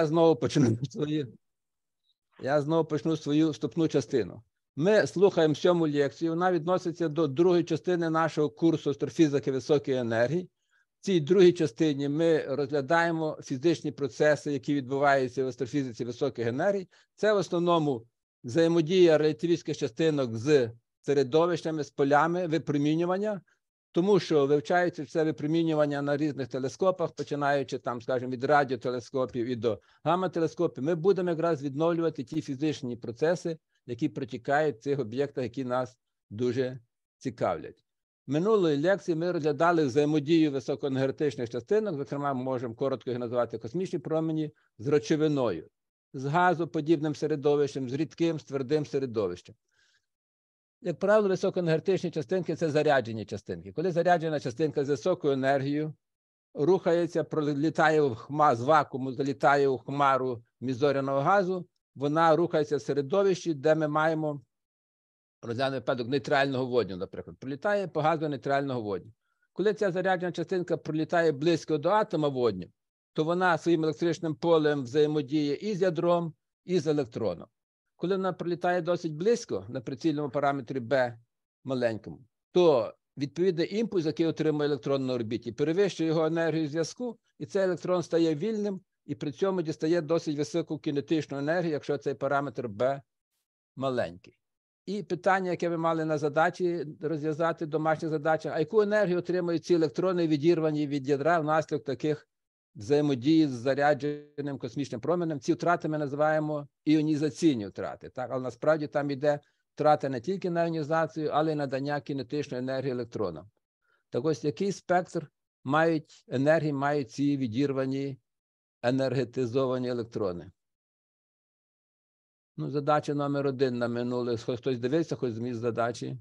Я знову почну свою, я знову почну свою вступну частину. Ми слухаємо сьому лекцію. Вона відноситься до другої частини нашого курсу астрофізики високої енергії. В цій другій частині ми розглядаємо фізичні процеси, які відбуваються в астрофізиці високих енергій. Це в основному взаємодія релятивістських частинок з середовищами, з полями, випромінювання тому що вивчаючи це випромінювання на різних телескопах, починаючи там, скажімо, від радіотелескопів і до гамма-телескопів, ми будемо якраз відновлювати ті фізичні процеси, які протікають в цих об'єктах, які нас дуже цікавлять. Минулої лекції ми розглядали взаємодію високоенергетичних частинок, зокрема, ми можемо коротко їх назвати космічні промені з речовиною, з газоподібним середовищем, з рідким, з твердим середовищем як правило, високоенергетичні частинки це заряджені частинки. Коли заряджена частинка з високою енергією рухається, пролітає в хма з вакууму, залітає у хмару мізоряного газу, вона рухається в середовищі, де ми маємо розглянути випадок нейтрального водню, наприклад, пролітає по газу нейтрального водню. Коли ця заряджена частинка пролітає близько до атома водню, то вона своїм електричним полем взаємодіє і з ядром, і з електроном коли вона прилітає досить близько на прицільному параметрі B маленькому, то відповідний імпульс, який отримує електрон на орбіті, перевищує його енергію зв'язку, і цей електрон стає вільним і при цьому дістає досить високу кінетичну енергію, якщо цей параметр B маленький. І питання, яке ви мали на задачі розв'язати, домашня задача, а яку енергію отримують ці електрони, відірвані від ядра внаслідок таких взаємодії з зарядженим космічним променем. Ці втрати ми називаємо іонізаційні втрати. Так, але насправді там йде втрата не тільки на іонізацію, але й надання кінетичної енергії електронам. Так ось який спектр мають енергії, мають ці відірвані енергетизовані електрони. Ну, задача номер один на минуле. Хтось дивився, хоч зміст задачі.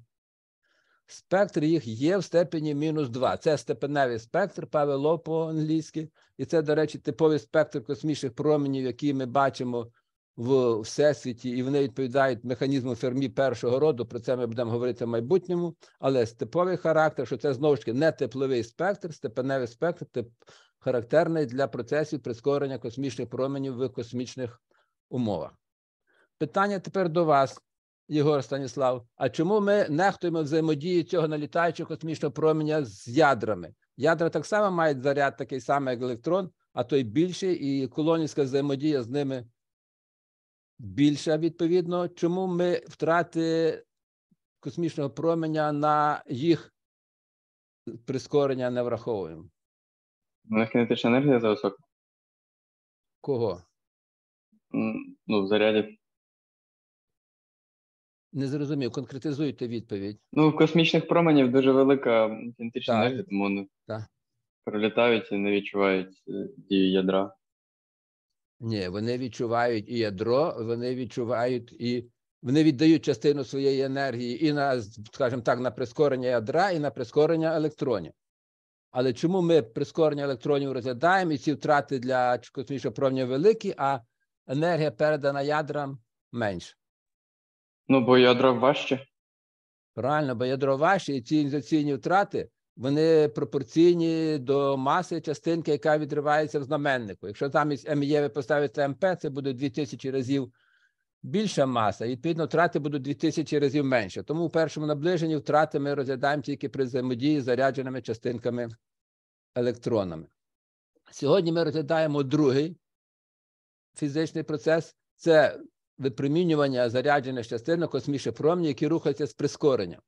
Спектр їх є в степені мінус 2. Це степеневий спектр, Павело по-англійськи. І це, до речі, типовий спектр космічних променів, які ми бачимо в всесвіті, і вони відповідають механізму фермі першого роду. Про це ми будемо говорити в майбутньому. Але степовий характер, що це знову ж таки не тепловий спектр, степеневий спектр, тип, характерний для процесів прискорення космічних променів в космічних умовах. Питання тепер до вас. Єгор Станіслав, а чому ми нехтуємо взаємодію цього налітаючого космічного променя з ядрами? Ядра так само мають заряд такий самий, як електрон, а той більший, і колонівська взаємодія з ними більша відповідно. Чому ми втрати космічного променя на їх прискорення не враховуємо? У кінетична енергія за висока. Кого? Ну, в заряді не зрозумів, конкретизуйте відповідь. Ну, в космічних променів дуже велика кінетична енергія, тому вони так. і не відчувають е, дію ядра. Ні, вони відчувають і ядро, вони відчувають і вони віддають частину своєї енергії і на, скажімо так, на прискорення ядра, і на прискорення електронів. Але чому ми прискорення електронів розглядаємо і ці втрати для космічного променя великі, а енергія передана ядрам менше? Ну, бо ядро важче. Правильно, бо ядро важче, і ці інізаційні втрати вони пропорційні до маси частинки, яка відривається в знаменнику. Якщо замість МЄ ви поставите МП, це буде 2000 разів більша маса, і відповідно втрати будуть 2000 разів менше. Тому в першому наближенні втрати ми розглядаємо тільки при взаємодії з зарядженими частинками електронами. Сьогодні ми розглядаємо другий фізичний процес це випромінювання заряджених частинок космічних промінь, які рухаються з прискоренням.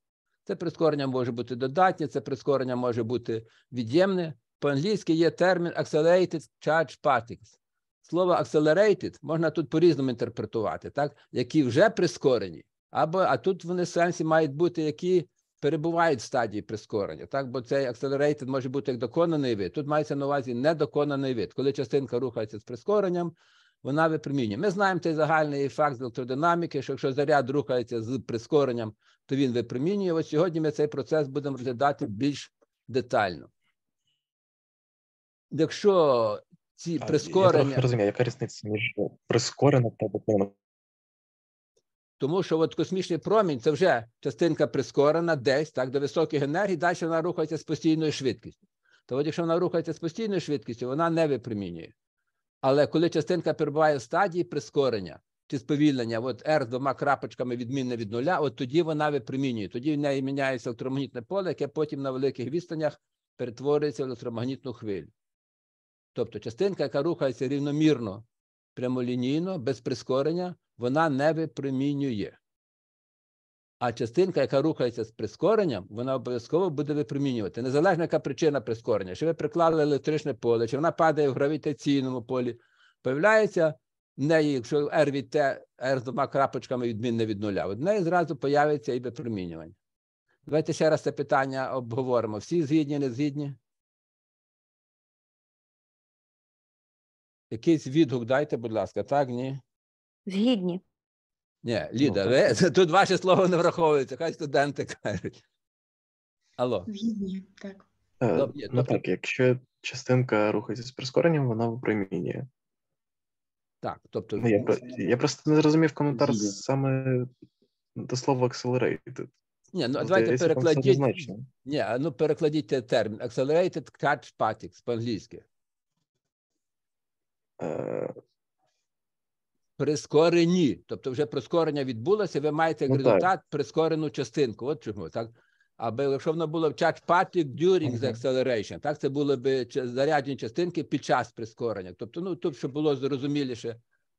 Це прискорення може бути додатнє, це прискорення може бути від'ємне. По-англійськи є термін accelerated charge particles. Слово accelerated можна тут по-різному інтерпретувати, так? які вже прискорені, або а тут вони в сенсі мають бути які перебувають в стадії прискорення. Так? Бо цей accelerated може бути як доконаний вид. Тут мається на увазі недоконаний вид, коли частинка рухається з прискоренням, вона випромінює. Ми знаємо цей загальний факт з електродинаміки, що якщо заряд рухається з прискоренням, то він випромінює. От сьогодні ми цей процес будемо розглядати більш детально. Якщо ці а, прискорення. Я не розумію, яка різниця між прискореним та обикновеним? Тому що от космічний промінь це вже частинка прискорена десь так до високих енергій, далі вона рухається з постійною швидкістю. То от якщо вона рухається з постійною швидкістю, вона не випромінює. Але коли частинка перебуває в стадії прискорення чи сповільнення, от R з двома крапочками відмінне від нуля, от тоді вона випромінює. Тоді в неї міняється електромагнітне поле, яке потім на великих відстанях перетворюється в електромагнітну хвилю. Тобто частинка, яка рухається рівномірно, прямолінійно, без прискорення, вона не випромінює. А частинка, яка рухається з прискоренням, вона обов'язково буде випромінювати. Незалежно яка причина прискорення, чи ви приклали електричне поле, чи вона падає в гравітаційному полі, появляється в неї, якщо R від Т R з двома крапочками відмінне від нуля, в неї зразу появиться і випромінювання. Давайте ще раз це питання обговоримо. Всі згідні, не згідні? Якийсь відгук дайте, будь ласка, так, ні? Згідні. Ні, ну, Ліда, ви, тут ваше слово не враховується, хай студенти кажуть. Алло. Згідні, так. Е, добре, ну добре. так, якщо частинка рухається з прискоренням, вона випромінює. Так, тобто. Ну, я, я просто не зрозумів коментар Згідні. саме до слова accelerated. Ні, ну От давайте перекладіть. Ні, ну перекладіть термін. Accelerated catch partics по-англійськи. Е, прискорені. Тобто, вже прискорення відбулося, ви маєте як ну, результат прискорену частинку. От чому так. Аби якщо воно було в charge particle during the acceleration, так це були б заряджені частинки під час прискорення. Тобто, ну тут щоб було зрозуміліше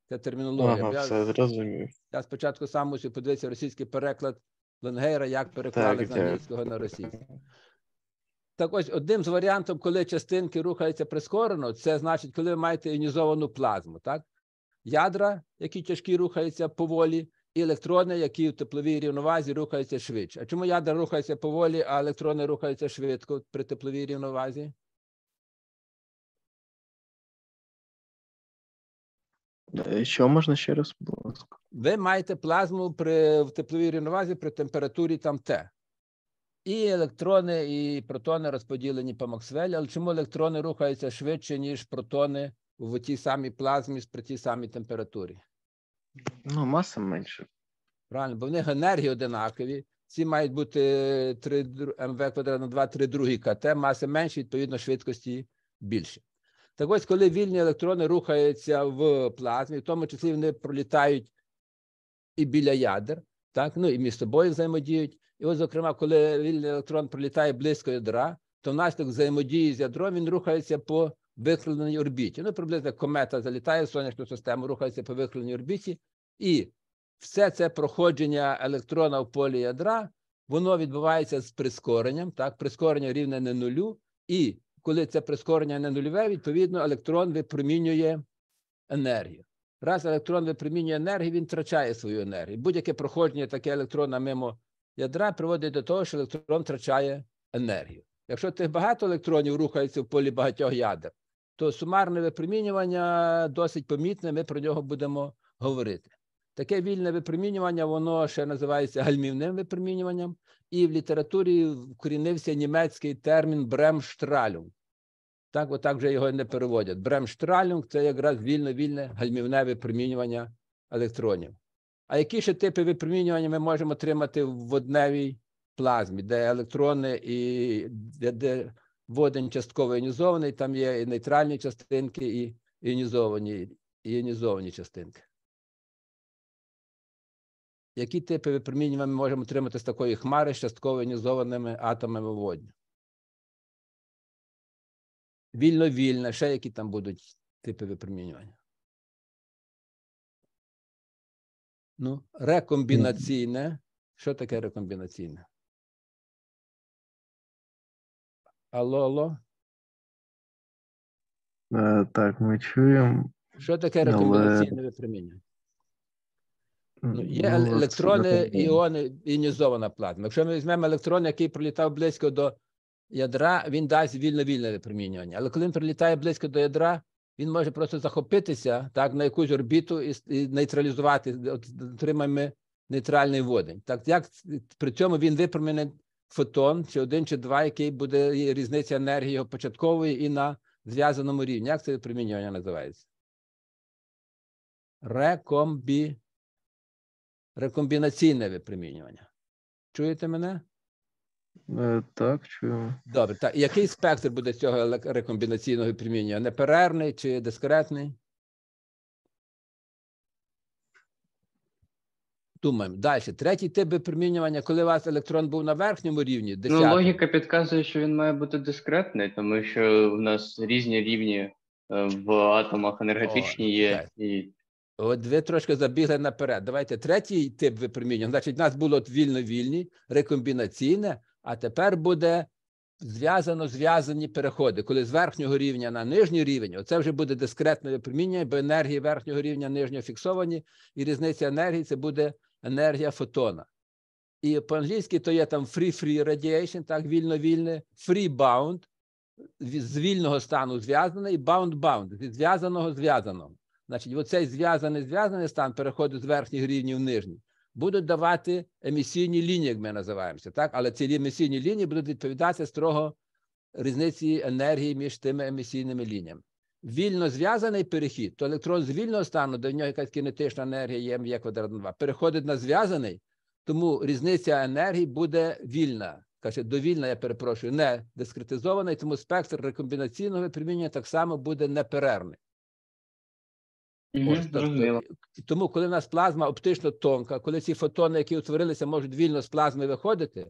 ця термінологія. Ага, я, все зрозумів. Я спочатку сам мусив подивитися російський переклад Ленгейра, як переклали так, з англійського на російську. Так ось одним з варіантів, коли частинки рухаються прискорено, це значить, коли ви маєте іонізовану плазму, так? ядра, які тяжкі рухаються поволі, і електрони, які в тепловій рівновазі рухаються швидше. А чому ядра рухаються поволі, а електрони рухаються швидко при тепловій рівновазі? Е, що можна ще раз, будь Ви маєте плазму при в тепловій рівновазі при температурі там Т. І електрони, і протони розподілені по Максвелі. Але чому електрони рухаються швидше, ніж протони в тій самій плазмі при тій самій температурі. Ну, маса менша. Правильно, бо в них енергії одинакові. Ці мають бути 3, МВ квадрат на 2, 3 другі КТ, маси менші, відповідно, швидкості більше. Так ось, коли вільні електрони рухаються в плазмі, в тому числі вони пролітають і біля ядер, так, ну і між собою взаємодіють. І ось, зокрема, коли вільний електрон пролітає близько ядра, то внаслідок взаємодії з ядром він рухається по викривленій орбіті. Ну, приблизно як комета залітає в сонячну систему, рухається по викривленій орбіті, і все це проходження електрона в полі ядра, воно відбувається з прискоренням. Так, прискорення рівне не нулю, і коли це прискорення не нульове, відповідно, електрон випромінює енергію. Раз електрон випромінює енергію, він втрачає свою енергію. Будь-яке проходження таке електрона мимо ядра приводить до того, що електрон втрачає енергію. Якщо тих багато електронів рухається в полі багатьох ядер, то сумарне випромінювання досить помітне, ми про нього будемо говорити. Таке вільне випромінювання, воно ще називається гальмівним випромінюванням, і в літературі вкорінився німецький термін бремштралюнг. Так, отак вже його не переводять. Бремштралюнг це якраз вільно-вільне гальмівне випромінювання електронів. А які ще типи випромінювання ми можемо отримати в водневій плазмі, де електрони і де, де водень частково іонізований, там є і нейтральні частинки, і іонізовані, і іонізовані частинки. Які типи випромінювання ми можемо отримати з такої хмари з частково іонізованими атомами водню? Вільно вільне, ще які там будуть типи випромінювання? Ну, рекомбінаційне. Що таке рекомбінаційне? Алло, алло. Е, Так, ми чуємо. Що таке рекомендаційне випромінювання? Ну, Є Ну, електрони, таке. іони, іонізована плазма. Якщо ми візьмемо електрон, який прилітав близько до ядра, він дасть вільно-вільне випромінювання. Але коли він прилітає близько до ядра, він може просто захопитися так, на якусь орбіту і, і нейтралізувати. отримаємо нейтральний водень. Так як при цьому він випромінить фотон, чи один, чи два, який буде різниця енергії його початкової і на зв'язаному рівні. Як це випромінювання називається? Рекомбі... Рекомбінаційне випромінювання. Чуєте мене? Е, так, чую. Добре, так. Який спектр буде цього рекомбінаційного випромінювання? Неперервний чи дискретний? думаємо. Далі третій тип випромінювання, коли у вас електрон був на верхньому рівні, 10. Ну, логіка підказує, що він має бути дискретний, тому що в нас різні рівні е, в атомах енергетичні О, є. І... От ви трошки забігли наперед. Давайте третій тип випромінювання. Значить, у нас було вільно вільні, рекомбінаційне, а тепер буде. Зв'язано зв'язані переходи, коли з верхнього рівня на нижній рівень, оце вже буде дискретне випромінення, бо енергії верхнього рівня нижнього фіксовані, і різниця енергії це буде енергія фотона. І по-англійськи то є там free-free radiation, так, вільно-вільне, free-bound, з вільного стану і bound-bound, зі зв'язаного зв'язаного. Значить, оцей зв'язаний зв'язаний стан переходить з верхніх рівнів в нижній. Будуть давати емісійні лінії, як ми називаємося, так? Але ці емісійні лінії будуть відповідати строго різниці енергії між тими емісійними лініями вільно зв'язаний перехід, то електрон з вільного стану, де в нього якась кінетична енергія є квадрат на 2, переходить на зв'язаний, тому різниця енергії буде вільна. Каже, довільна, я перепрошую, не дискретизована, і тому спектр рекомбінаційного випромінювання так само буде неперервний. Mm -hmm. Ось, тому, коли в нас плазма оптично тонка, коли ці фотони, які утворилися, можуть вільно з плазми виходити,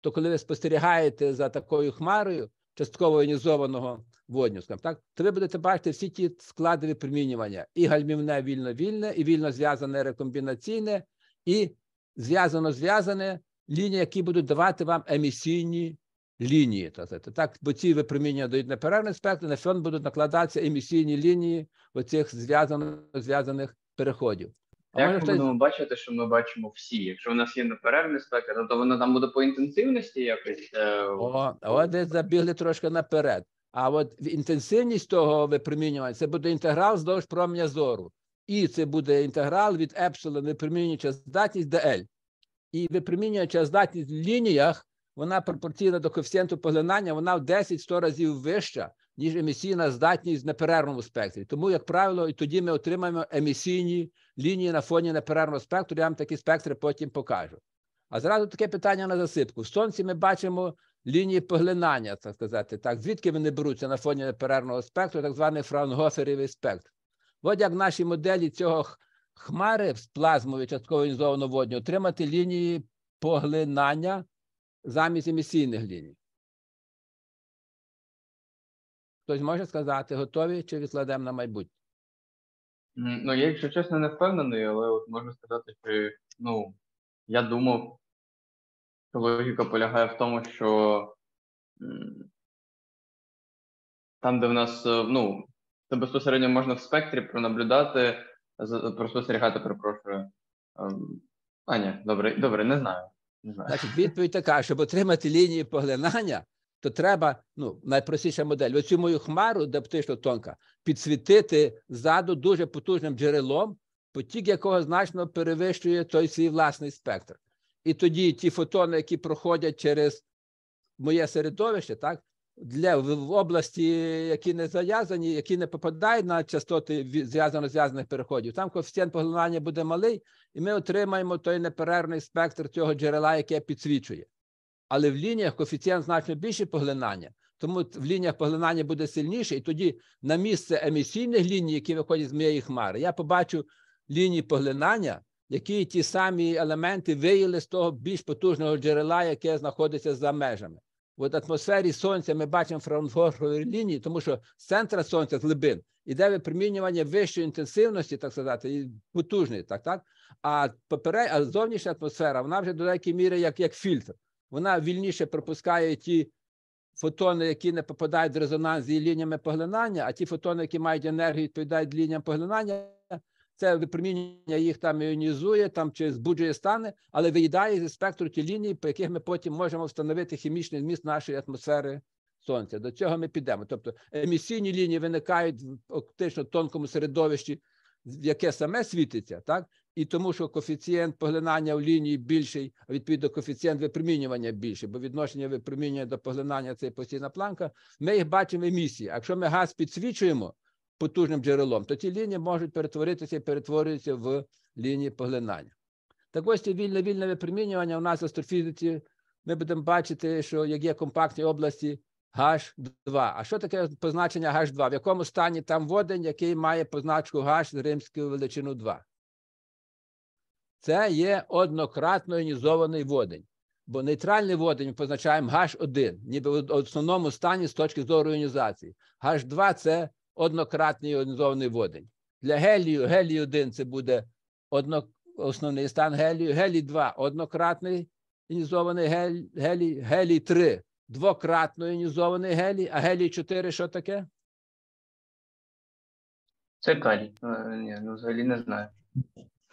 то коли ви спостерігаєте за такою хмарою частково іонізованого водню, скажімо так, то ви будете бачити всі ті складові примінювання: і гальмівне вільно вільне, і вільно зв'язане рекомбінаційне, і зв'язано зв'язане лінії, які будуть давати вам емісійні лінії. Тобто, так, бо ці випромінювання дають на перервний спектр, на фон будуть накладатися емісійні лінії оцих зв'язано зв'язаних переходів. А Як ми хтось... будемо бачити, що ми бачимо всі? Якщо у нас є неперервний спектр, то воно там буде по інтенсивності якось. Е, о, о, десь забігли трошки наперед. А от інтенсивність того випромінювання це буде інтеграл здовж проміння зору. І це буде інтеграл від епсилон випромінююча здатність dl. І випромінююча здатність в лініях, вона пропорційна до коефіцієнту поглинання, вона в 10-100 разів вища, ніж емісійна здатність на перервному спектрі. Тому, як правило, і тоді ми отримаємо емісійні лінії на фоні неперервного спектру. Я вам такі спектри потім покажу. А зразу таке питання на засипку. В сонці ми бачимо лінії поглинання, так сказати, так, звідки вони беруться на фоні неперервного спектру, так званий франгоферівий спектр. От як наші моделі цього хмари з плазмою частково інізованого водню отримати лінії поглинання замість емісійних ліній. Хтось може сказати, готові чи відкладемо на майбутнє? Ну, я, якщо чесно, не впевнений, але от можу сказати, що ну, я думав логіка полягає в тому, що там, де в нас, е, ну, це безпосередньо можна в спектрі пронаблюдати, проспостерігати, перепрошую. Ем, а, ні, добре, добре, не знаю. Не знаю. відповідь така, щоб отримати лінії поглинання, то треба, ну, найпростіша модель, оцю мою хмару, де птично тонка, підсвітити ззаду дуже потужним джерелом, потік якого значно перевищує той свій власний спектр. І тоді ті фотони, які проходять через моє середовище, так, для в області, які не зав'язані, які не попадають на частоти зв'язано зв'язаних переходів, там коефіцієнт поглинання буде малий, і ми отримаємо той неперервний спектр цього джерела, яке підсвічує. Але в лініях коефіцієнт значно більше поглинання, тому в лініях поглинання буде сильніше, і тоді на місце емісійних ліній, які виходять з моєї хмари, я побачу лінії поглинання які ті самі елементи виїли з того більш потужного джерела, яке знаходиться за межами. От в атмосфері сонця ми бачимо фраунгорфові лінії, тому що з центра сонця з глибин іде випромінювання вищої інтенсивності, так сказати, і потужної, так так. А поперед, а зовнішня атмосфера, вона вже до деякої міри як як фільтр. Вона вільніше пропускає ті фотони, які не попадають в резонанс з лініями поглинання, а ті фотони, які мають енергію, відповідають лініям поглинання, це випромінення їх там іонізує там чи збуджує стани, але виїдає зі спектру ті лінії, по яких ми потім можемо встановити хімічний зміст нашої атмосфери сонця. До цього ми підемо. Тобто емісійні лінії виникають в фактично тонкому середовищі, яке саме світиться, так і тому, що коефіцієнт поглинання в лінії більший, а відповідно коефіцієнт випромінювання більший, бо відношення випромінювання до поглинання це постійна планка. Ми їх бачимо в емісії. А якщо ми газ підсвічуємо потужним джерелом, то ці лінії можуть перетворитися і перетворюються в лінії поглинання. Так ось це вільне вільне випромінювання у нас в астрофізиці. Ми будемо бачити, що як є компактні області H2. А що таке позначення H2? В якому стані там водень, який має позначку H з римською величину 2? Це є однократно іонізований водень. Бо нейтральний водень ми позначаємо H1, ніби в основному стані з точки зору іонізації. H2 це однократний іонізований водень. Для гелію, гелій 1 це буде одно, основний стан гелію, гелій 2 однократний іонізований гелій, гелій 3 двократно іонізований гелій, а гелій 4 що таке? Це калій. Е, ні, ну взагалі не знаю.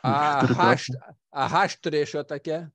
А H3 що таке?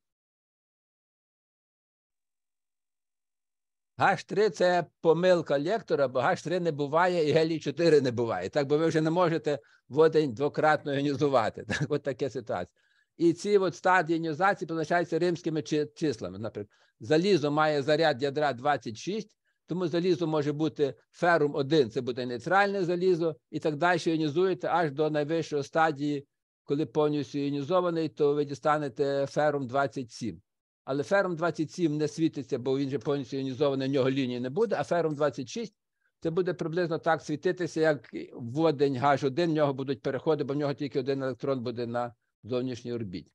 Гаш 3 це помилка лектора, бо H3 не буває і гелій 4 не буває. Так, бо ви вже не можете водень двократно іонізувати. Так, от така ситуація. І ці от стадії іонізації позначаються римськими числами. Наприклад, залізо має заряд ядра 26, тому залізо може бути ферум 1, це буде нейтральне залізо, і так далі іонізуєте аж до найвищої стадії, коли повністю іонізований, то ви дістанете ферум 27 але фером 27 не світиться, бо він же повністю іонізований, в нього лінії не буде, а фером 26 це буде приблизно так світитися, як водень гаж 1 в нього будуть переходи, бо в нього тільки один електрон буде на зовнішній орбіті.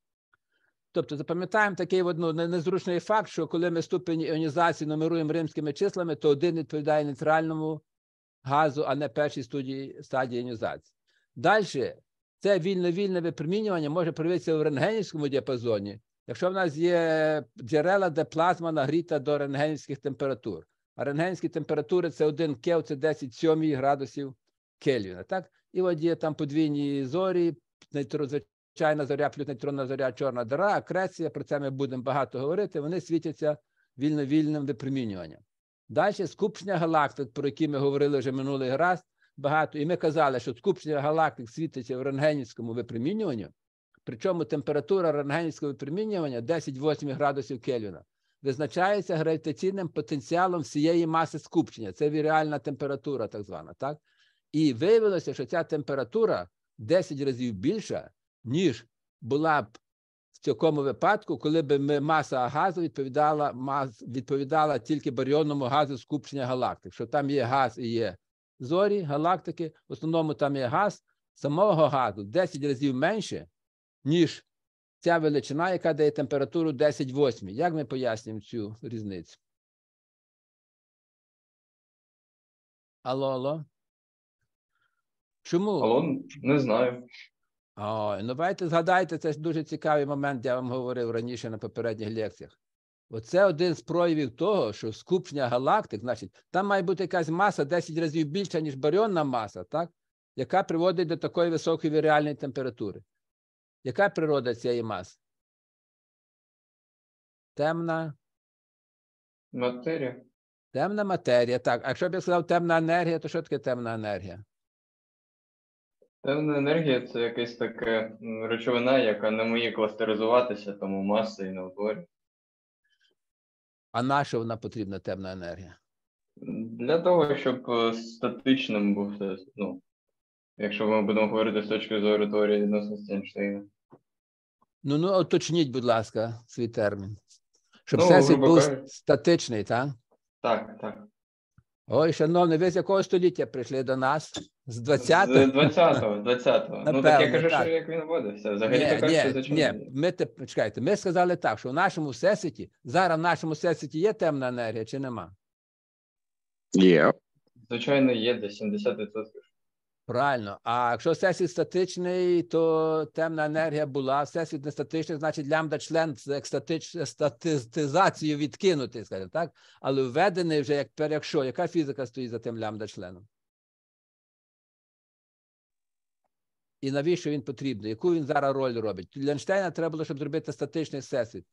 Тобто запам'ятаємо такий ну, незручний факт, що коли ми ступені іонізації нумеруємо римськими числами, то один відповідає нейтральному газу, а не першій студії стадії іонізації. Далі це вільно-вільне випромінювання може проявитися в рентгенівському діапазоні, Якщо в нас є джерела, де плазма нагріта до рентгенівських температур, а рентгенівські температури це один кел, це 10 7 градусів Кельвіна. так? І от є там подвійні зорі, звичайна зоря, плюс нейтронна зоря, чорна дара, акреція, про це ми будемо багато говорити, вони світяться вільно вільним випромінюванням. Далі скупчення галактик, про які ми говорили вже минулий раз, багато, і ми казали, що скупчення галактик світиться в рентгенівському випромінюванні, Причому температура рентгенівського випромінювання 10-8 градусів Кельвіна визначається гравітаційним потенціалом всієї маси скупчення. Це віріальна температура, так звана. так? І виявилося, що ця температура 10 разів більша, ніж була б в цьому випадку, коли б маса газу відповідала відповідала тільки баріонному газу скупчення галактик. Що там є газ і є зорі, галактики, в основному там є газ, самого газу 10 разів менше ніж ця величина, яка дає температуру 10 восьмі. Як ми пояснюємо цю різницю? Алло, алло. Чому? Алло, не знаю. Ой, ну давайте згадайте, це дуже цікавий момент, я вам говорив раніше на попередніх лекціях. Оце один з проявів того, що скупчення галактик, значить, там має бути якась маса 10 разів більша, ніж барьонна маса, так? яка приводить до такої високої віріальної температури. Яка природа цієї маси? Темна. Матерія. Темна матерія. Так. А якщо б я сказав темна енергія, то що таке темна енергія? Темна енергія це якась така речовина, яка не має кластеризуватися, тому маса і не утворює. А на що вона потрібна темна енергія? Для того, щоб е, статичним був е, ну, Якщо ми будемо говорити з точки зору теорії відносності Ейнштейна. Ну ну уточніть, будь ласка, свій термін. Щоб ну, всесвіт був кажучи. статичний, так? Так, так. Ой, шановний, ви з якого століття прийшли до нас? З 20-го? З 20-го, 20-го. Напевно, ну так я кажу, так. що як він водився. Взагалі ні, така, ні, що Ні, ми те чекайте, ми сказали так, що в нашому всесвіті, зараз в нашому всесвіті є темна енергія чи нема? Є. Звичайно, є десь 70%. Правильно, а якщо всесвіт статичний, то темна енергія була, всесвіт не статичний, значить лямбда член екстатич... статистизацію відкинути, скажімо так, але введений вже як перекшо. Яка фізика стоїть за тим лямбда членом? І навіщо він потрібний? Яку він зараз роль робить? Для Ейнштейна треба було, щоб зробити статичний всесвіт,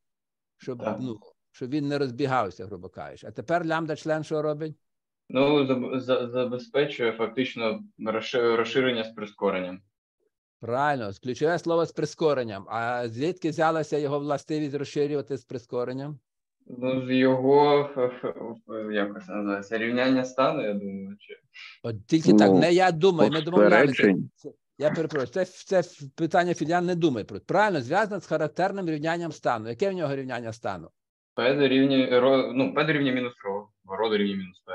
щоб, ну, щоб він не розбігався, грубо кажучи. А тепер лямбда член що робить? Ну, забезпечує фактично розширення з прискоренням. Правильно, ключове слово з прискоренням. А звідки взялася його властивість розширювати з прискоренням? Ну, з його якось називається, рівняння стану, я думаю, чи От тільки ну, так. Не я думаю, ми домовлялися. Я перепрошую, це це питання філіан не думає про. Правильно зв'язано з характерним рівнянням стану. Яке в нього рівняння стану? П до рівня ну, П до рівня мінус Ро, Ро до рівня мінус П.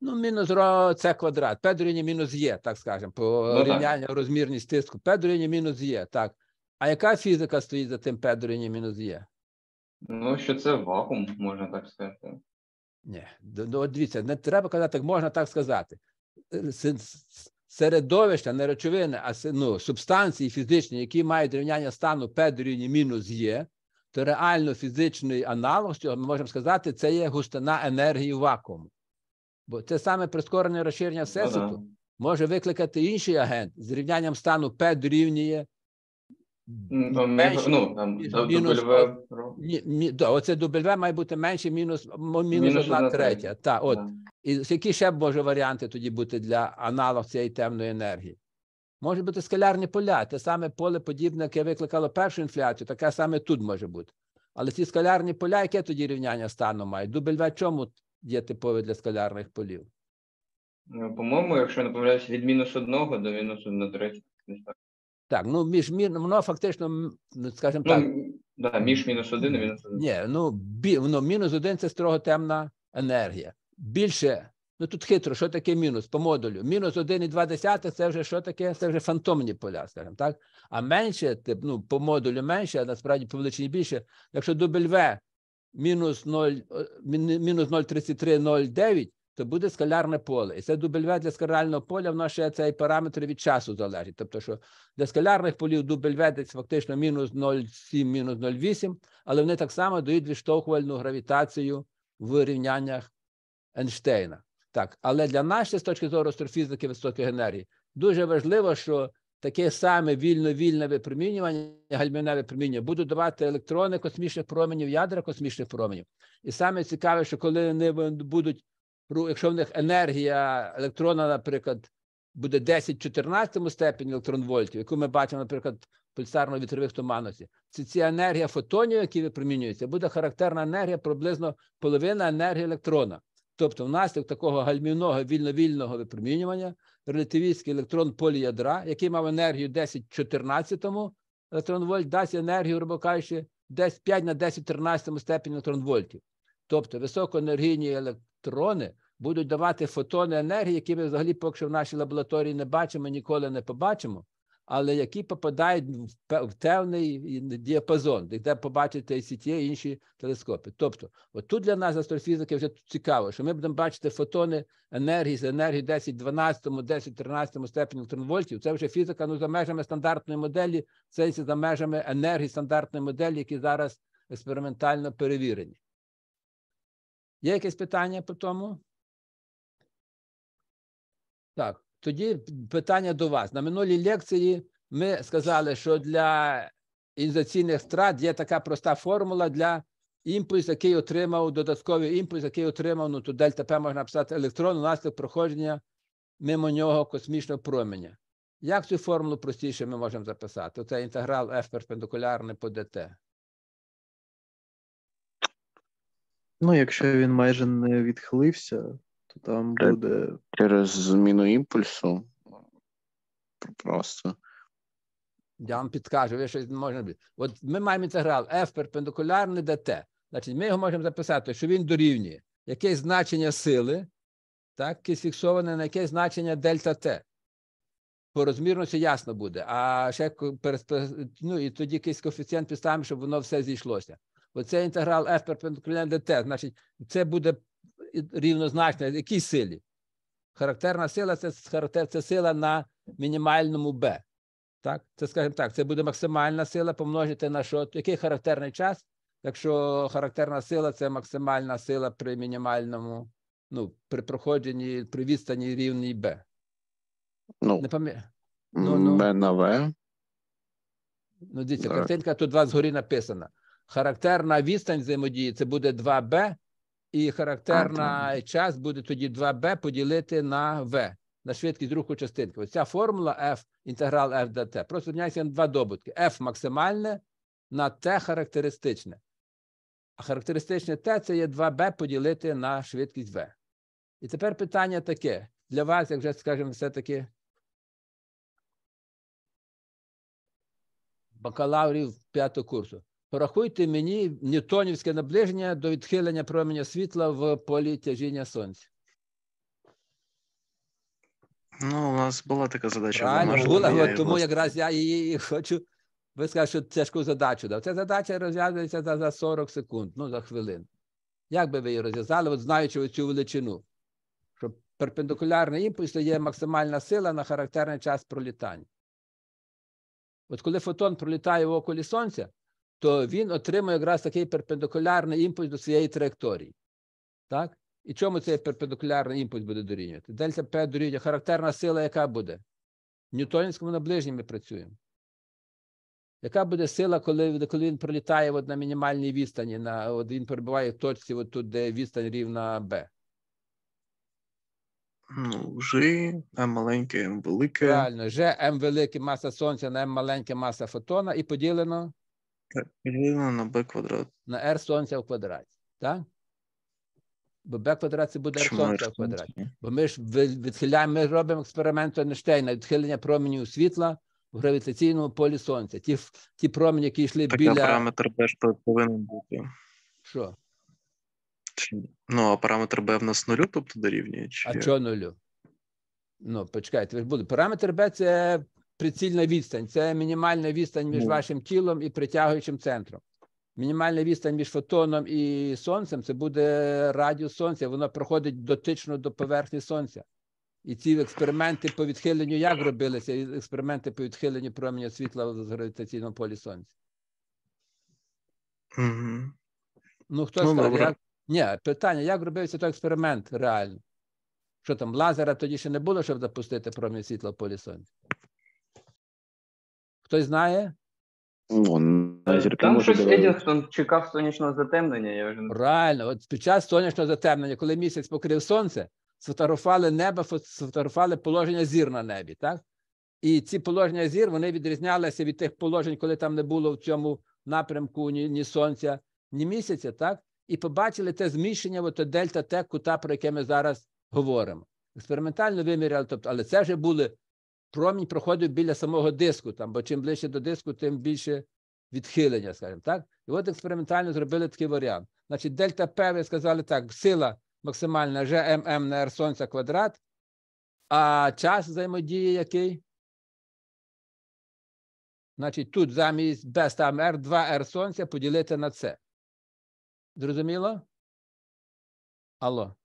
Ну, мінус ро це квадрат. P дорівнює мінус є, так скажемо, по ну, рівняння розмірність тиску. P дорівнює мінус є, так. А яка фізика стоїть за тим P дорівнює мінус є? Ну, що це вакуум, можна так сказати. Ні, ну, от дивіться, не треба казати, можна так сказати. Е, Середовища, не речовини, а ну, субстанції фізичні, які мають рівняння стану P дорівнює мінус є, то реально фізичний аналог, що ми можемо сказати, це є густина енергії вакууму. Бо це саме прискорене розширення ну всесвіту ага. може викликати інший агент з рівнянням стану P дорівнює. Ну, менше, ну, там, Оце W має бути менше мінус, мінус одна третя. Та, от. І які ще може варіанти тоді бути для аналог цієї темної енергії? Може бути скалярні поля, те саме поле подібне, яке викликало першу інфляцію, таке саме тут може бути. Але ці скалярні поля, яке тоді рівняння стану мають? W чому є типові для скалярних полів? Ну, по-моєму, якщо не помиляюсь, від мінус одного до мінус 1,30. Так, ну між воно фактично, ну, скажімо ну, так. Да, між мінус один і мінус один. Ні, ну бі, воно ну, мінус один це строго темна енергія. Більше, ну тут хитро, що таке мінус по модулю? Мінус один і два десяти це вже що таке? Це вже фантомні поля, скажімо так. А менше, тип, ну, по модулю менше, а насправді по величині більше. Якщо дубль В мінус 0,3309, е, то буде скалярне поле. І це W для скалярного поля в нас ще цей параметр від часу залежить. Тобто, що для скалярних полів W фактично мінус 0,7, мінус 0,8, але вони так само дають відштовхувальну гравітацію в рівняннях Ейнштейна. Так, але для нас, з точки зору астрофізики високих енергій, дуже важливо, що таке саме вільно-вільне випромінювання, гальмівне випромінювання, будуть давати електрони космічних променів, ядра космічних променів. І саме цікаве, що коли вони будуть, якщо в них енергія електрона, наприклад, буде 10-14 степені електронвольтів, яку ми бачимо, наприклад, пульсарно-вітрових туманності, це ця енергія фотонів, які випромінюються, буде характерна енергія приблизно половина енергії електрона. Тобто, внаслідок такого гальмівного вільно-вільного випромінювання релятивістський електрон поліядра, який мав енергію 10 в 14 електронвольт, дасть енергію, грубо кажучи, десь 5 на 10 13 степені електронвольтів. Тобто високоенергійні електрони будуть давати фотони енергії, які ми взагалі поки що в нашій лабораторії не бачимо, ніколи не побачимо але які попадають в певний діапазон, де побачити ICT і інші телескопи. Тобто, от тут для нас астрофізики вже цікаво, що ми будемо бачити фотони енергії з енергії 10, 12, 10, 13 степені електронвольтів. Це вже фізика ну, за межами стандартної моделі, це за межами енергії стандартної моделі, які зараз експериментально перевірені. Є якісь питання по тому? Так. Тоді питання до вас. На минулій лекції ми сказали, що для інвестиційних страт є така проста формула для імпульс, який отримав додатковий імпульс, який отримав, ну то дельта П можна написати електрон внаслідок проходження мимо нього космічного променя. Як цю формулу простіше ми можемо записати? Це інтеграл F перпендикулярний по ДТ. Ну, якщо він майже не відхилився, то там е, буде. Через зміну імпульсу. Ну, просто. Я вам підкажу, ви щось можна. От ми маємо інтеграл F перпендикулярний ДТ. Значить, ми його можемо записати, що він дорівнює якесь значення сили, так, якесь фіксоване на якесь значення дельта Т. По розмірності ясно буде. А ще ну, і тоді якийсь коефіцієнт підставимо, щоб воно все зійшлося. Оцей інтеграл F перпендикулярний ДТ, Значить, це буде рівнозначна, якій силі? Характерна сила це характер, це сила на мінімальному Б. Так? Це, скажімо так, це буде максимальна сила помножити на що? Який характерний час? Якщо характерна сила це максимальна сила при мінімальному, ну, при проходженні, при відстані рівній Б. Ну, Не пам'ятаю. Ну, ну. Б на В. Ну, дивіться, картинка тут два згорі написана. Характерна відстань взаємодії це буде 2Б і характерна час буде тоді 2b поділити на v, на швидкість руху частинки. Оця формула f, інтеграл f dt. Просто зміняється на два добутки. f максимальне на t характеристичне. А характеристичне t це є 2b поділити на швидкість v. І тепер питання таке. Для вас, як вже скажемо, все-таки. Бакалаврів п'ятого курсу. Рахуйте мені ньютонівське наближення до відхилення променя світла в полі тяжіння сонця. Ну, у нас була така задача. Правильно, була, я Тому власне. якраз я її хочу. Ви скажете, що тяжку задачу дав. Ця задача розв'язується за, за 40 секунд, ну за хвилин. Як би ви її розв'язали, от знаючи оцю величину, що перпендикулярний імпульс є максимальна сила на характерний час пролітання. От коли фотон пролітає в околі сонця, то він отримує якраз такий перпендикулярний імпульс до своєї траєкторії. Так? І чому цей перпендикулярний імпульс буде дорівнювати? Дельта П дорівнює характерна сила, яка буде? В на наближенні ми працюємо. Яка буде сила, коли коли він пролітає от на мінімальній відстані, на, от він перебуває в точці, от тут, де відстань рівна Б? Ну, Ж, М маленьке, М велике. Реально, Ж, М велике маса сонця на М маленьке маса фотона і поділено Рівно на b квадрат. На r сонця в квадраті. Так? Бо b квадрат це буде r сонця в квадраті. Бо ми ж відхиляємо, ми робимо експеримент Ейнштейна, відхилення променів світла в гравітаційному полі сонця. Ті ті промені, які йшли так, біля. Параметр b повинен бути. Що? Ну, а параметр b в нас нулю, тобто дорівнює. Чи... А чого нулю? Ну, почекайте, ви ж буде. Параметр b це прицільна відстань це мінімальна відстань між ну. вашим тілом і притягуючим центром. Мінімальна відстань між фотоном і сонцем це буде радіус сонця, воно проходить дотично до поверхні сонця. І ці експерименти по відхиленню як робилися? Експерименти по відхиленню променя світла в гравітаційному полі сонця. Угу. Ну, хтось ну, скаже, як... Ні, питання, як робився той експеримент реально? Що там, лазера тоді ще не було, щоб запустити промінь світла в полі сонця? Хтось знає? Вон, ну, е, Там щось Едінгтон чекав сонячного затемнення. Я вже не от під час сонячного затемнення, коли місяць покрив сонце, сфотографували небо, сфотографували положення зір на небі, так? І ці положення зір вони відрізнялися від тих положень, коли там не було в цьому напрямку ні, ні сонця, ні місяця, так? І побачили те зміщення, от дельта те, кута, про яке ми зараз говоримо. Експериментально виміряли, тобто, але це вже були промінь проходив біля самого диску, там, бо чим ближче до диску, тим більше відхилення, скажімо так. І от експериментально зробили такий варіант. Значить, дельта П, ви сказали так, сила максимальна ЖММ на R сонця квадрат, а час взаємодії який? Значить, тут замість без там R 2 R сонця поділити на С. Зрозуміло? Алло.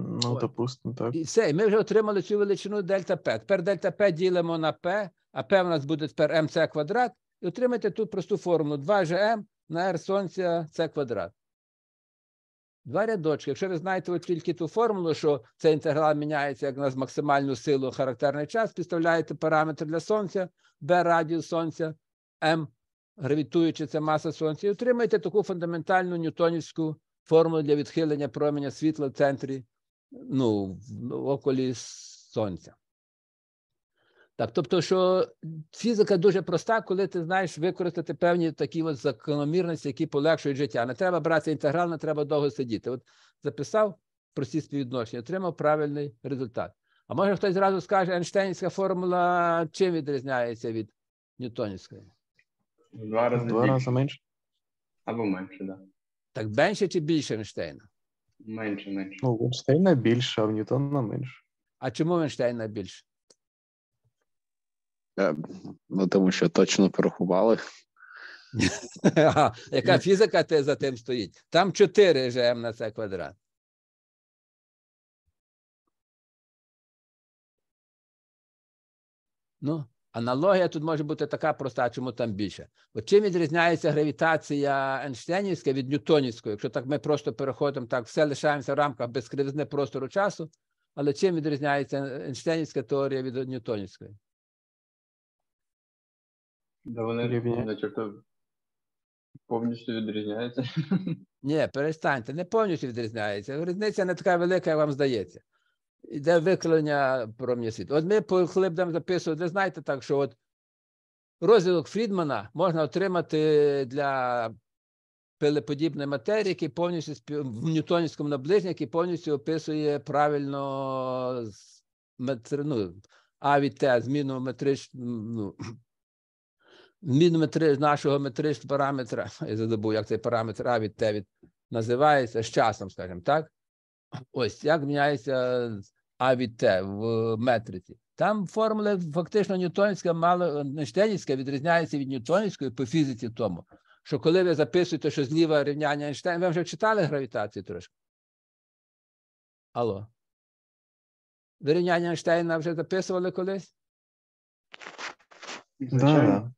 Ну, От. допустимо, так. І все, і ми вже отримали цю величину дельта П. Тепер дельта П ділимо на П, а П у нас буде тепер МС квадрат. І отримайте тут просту формулу 2ЖМ на Р сонця С квадрат. Два рядочки. Якщо ви знаєте от тільки ту формулу, що цей інтеграл міняється як на максимальну силу характерний час, підставляєте параметр для сонця, Б, радіус сонця, М, гравітуюча це маса сонця, і отримаєте таку фундаментальну ньютонівську формулу для відхилення променя світла в центрі ну, в околі сонця. Так, тобто, що фізика дуже проста, коли ти знаєш використати певні такі от закономірності, які полегшують життя. Не треба брати інтеграл, не треба довго сидіти. От записав прості співвідношення, отримав правильний результат. А може хтось зразу скаже, Ейнштейнська формула чим відрізняється від Ньютонівської? Два рази Два рази менше. Або менше, так. Да. Так менше чи більше Ейнштейна? Менше, менше. Ну, Вайнштейна більше, а в Ньютона менше. А чому Вайнштейна більше? Е, ну, тому що точно порахували. А, яка ну. фізика те за тим стоїть? Там 4 ЖМ на це квадрат. Ну, Аналогія тут може бути така проста, чому там більше. От чим відрізняється гравітація енштейнівська від Ньютонівської, якщо так ми просто переходимо так, все лишаємося в рамках безкривизни простору часу, але чим відрізняється Енштейнівська теорія від Ньютонівської? Да вони рівні повністю відрізняються. Ні, перестаньте, не повністю відрізняється. Різниця не така велика, як вам здається йде виклення про От ми по хлебдам записувати, знаєте так, що от розвиток Фрідмана можна отримати для пилеподібної матерії, який повністю в ньютонівському наближенні, який повністю описує правильно ну, А від те, зміну метрич, ну, зміну метрич, нашого метричного параметра. Я забув, як цей параметр А від Т від називається з часом, скажімо так. Ось як міняється А від Т в метриці. Там формула фактично ньютонська, мало Ейнштейнська відрізняється від ньютонської по фізиці тому, що коли ви записуєте, що зліва рівняння Ейнштейна, ви вже читали гравітацію трошки? Алло? Ви рівняння Ейнштейна вже записували колись? Да.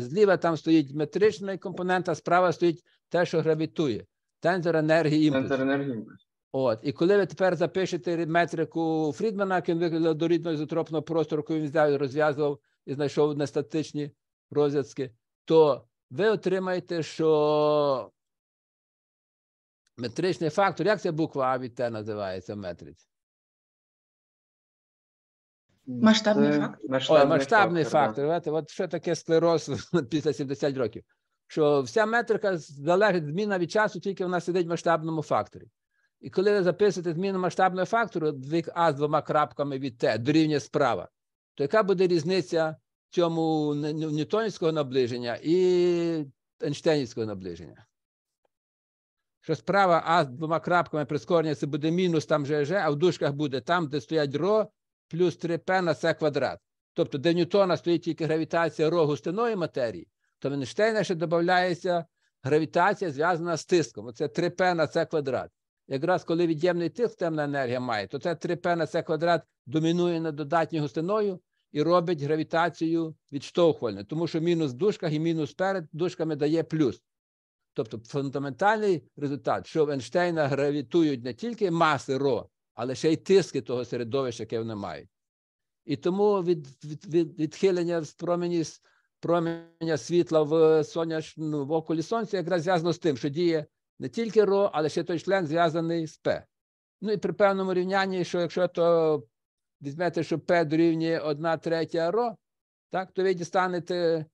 Зліва там стоїть метричний компонент, а справа стоїть те, що гравітує. Тензор енергії імпульс. Тензор енергії імпульс. От. І коли ви тепер запишете метрику Фрідмана, який викликав до рідного ізотропного простору, коли він взяв, розв'язував і знайшов нестатичні розв'язки, то ви отримаєте, що метричний фактор, як ця буква А від Т називається в метриці? Масштабний фактор. Масштабний, масштабний фактор. фактор. От що таке склероз після 70 років? що вся метрика залежить зміна від часу, тільки вона сидить в масштабному факторі. І коли ви записуєте зміну масштабного фактору, двік А з двома крапками від Т дорівнює справа, то яка буде різниця цьому ньютонівського наближення і Ейнштейнівського наближення? Що справа А з двома крапками прискорення це буде мінус там же, а в дужках буде там, де стоять ро, плюс 3П на С квадрат. Тобто, де Ньютона стоїть тільки гравітація рогу густиної матерії, то Вейнштейна ще додається гравітація, зв'язана з тиском. Оце 3П на С квадрат. Якраз коли від'ємний тиск темна енергія має, то це 3П на С квадрат домінує над додатньою густиною і робить гравітацію відштовхувальну, тому що мінус в дужках і мінус перед дужками дає плюс. Тобто фундаментальний результат, що в Ейнштейна гравітують не тільки маси ро, але ще й тиски того середовища, яке вони мають. І тому від, від, від відхилення з промені Проміння світла в сонячну ну, в околі сонця якраз зв'язано з тим, що діє не тільки ро, але ще той член зв'язаний з П. Ну і при певному рівнянні, що якщо то візьмете, що П дорівнює 1 третя ро, так, то ви дістанете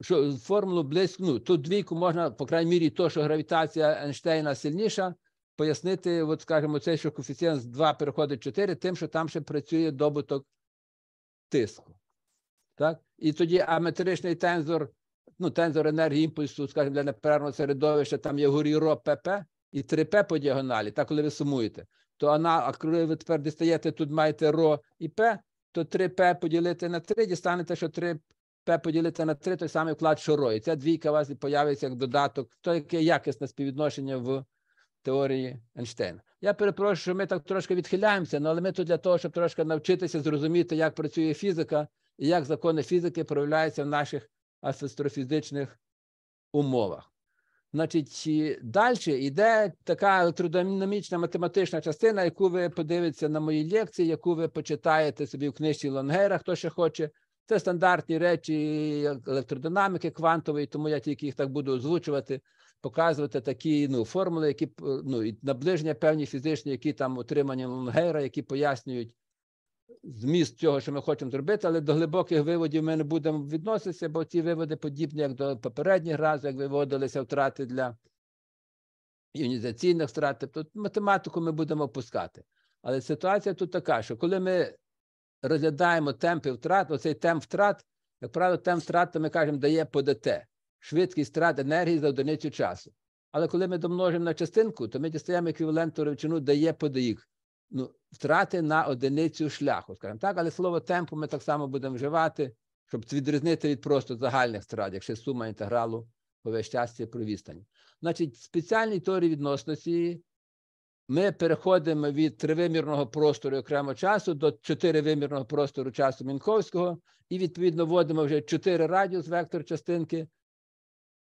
що формулу близько, ну, тут двійку можна, по крайній мірі, то, що гравітація Ейнштейна сильніша, пояснити, от, скажімо, цей, що коефіцієнт з 2 переходить 4, тим, що там ще працює добуток тиску. Так? і тоді аметричний тензор, ну тензор енергії імпульсу, скажімо, для неперервного середовища, там є горі ро ПП і 3П по діагоналі, так коли ви сумуєте, то вона, а коли ви тепер дістаєте, тут маєте ро і П, то 3П поділити на 3, дістанете, що 3 П поділити на 3, той самий вклад, що ро. І ця двійка у вас появиться як додаток, то яке якісне співвідношення в теорії Ейнштейна. Я перепрошую, що ми так трошки відхиляємося, ну, але ми тут для того, щоб трошки навчитися зрозуміти, як працює фізика і як закони фізики проявляються в наших астрофізичних умовах. Значить, далі йде така електродинамічна математична частина, яку ви подивитеся на моїй лекції, яку ви почитаєте собі в книжці Лонгера, хто ще хоче. Це стандартні речі електродинаміки квантової, тому я тільки їх так буду озвучувати, показувати такі ну, формули, які ну, і наближення певні фізичні, які там отримані Лонгера, які пояснюють зміст цього, що ми хочемо зробити, але до глибоких виводів ми не будемо відноситися, бо ці виводи подібні як до попередніх разів, як виводилися втрати для іонізаційних втрат. Тобто математику ми будемо опускати. Але ситуація тут така, що коли ми розглядаємо темпи втрат, оцей темп втрат, як правило, темп втрат, то ми кажемо, дає ПДТ, швидкість втрат енергії за одиницю часу. Але коли ми домножимо на частинку, то ми дістаємо еквівалентну речину дає по ДІК ну, втрати на одиницю шляху, скажімо так, але слово темпу ми так само будемо вживати, щоб відрізнити від просто загальних втрат, якщо сума інтегралу по весь час про відстань. Значить, в спеціальній теорії відносності ми переходимо від тривимірного простору окремо часу до чотиривимірного простору часу Мінковського і, відповідно, вводимо вже чотири радіус вектор частинки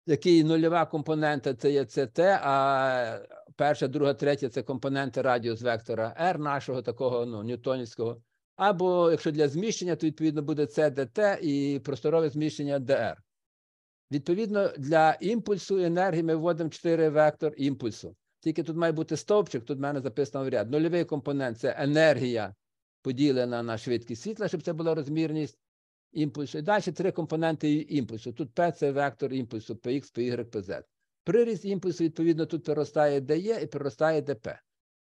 який нульова компонента це є ЦТ, а перша, друга, третя це компоненти радіус вектора R нашого такого ну, ньютонівського. Або якщо для зміщення, то відповідно буде CDT і просторове зміщення DR. Відповідно, для імпульсу і енергії ми вводимо 4 вектор імпульсу. Тільки тут має бути стовпчик, тут в мене записано в ряд. Нульовий компонент це енергія поділена на швидкість світла, щоб це була розмірність імпульсу. І далі три компоненти імпульсу. Тут P це вектор імпульсу PX, PY, PZ. Приріст імпульсу, відповідно, тут приростає DE і приростає ДП.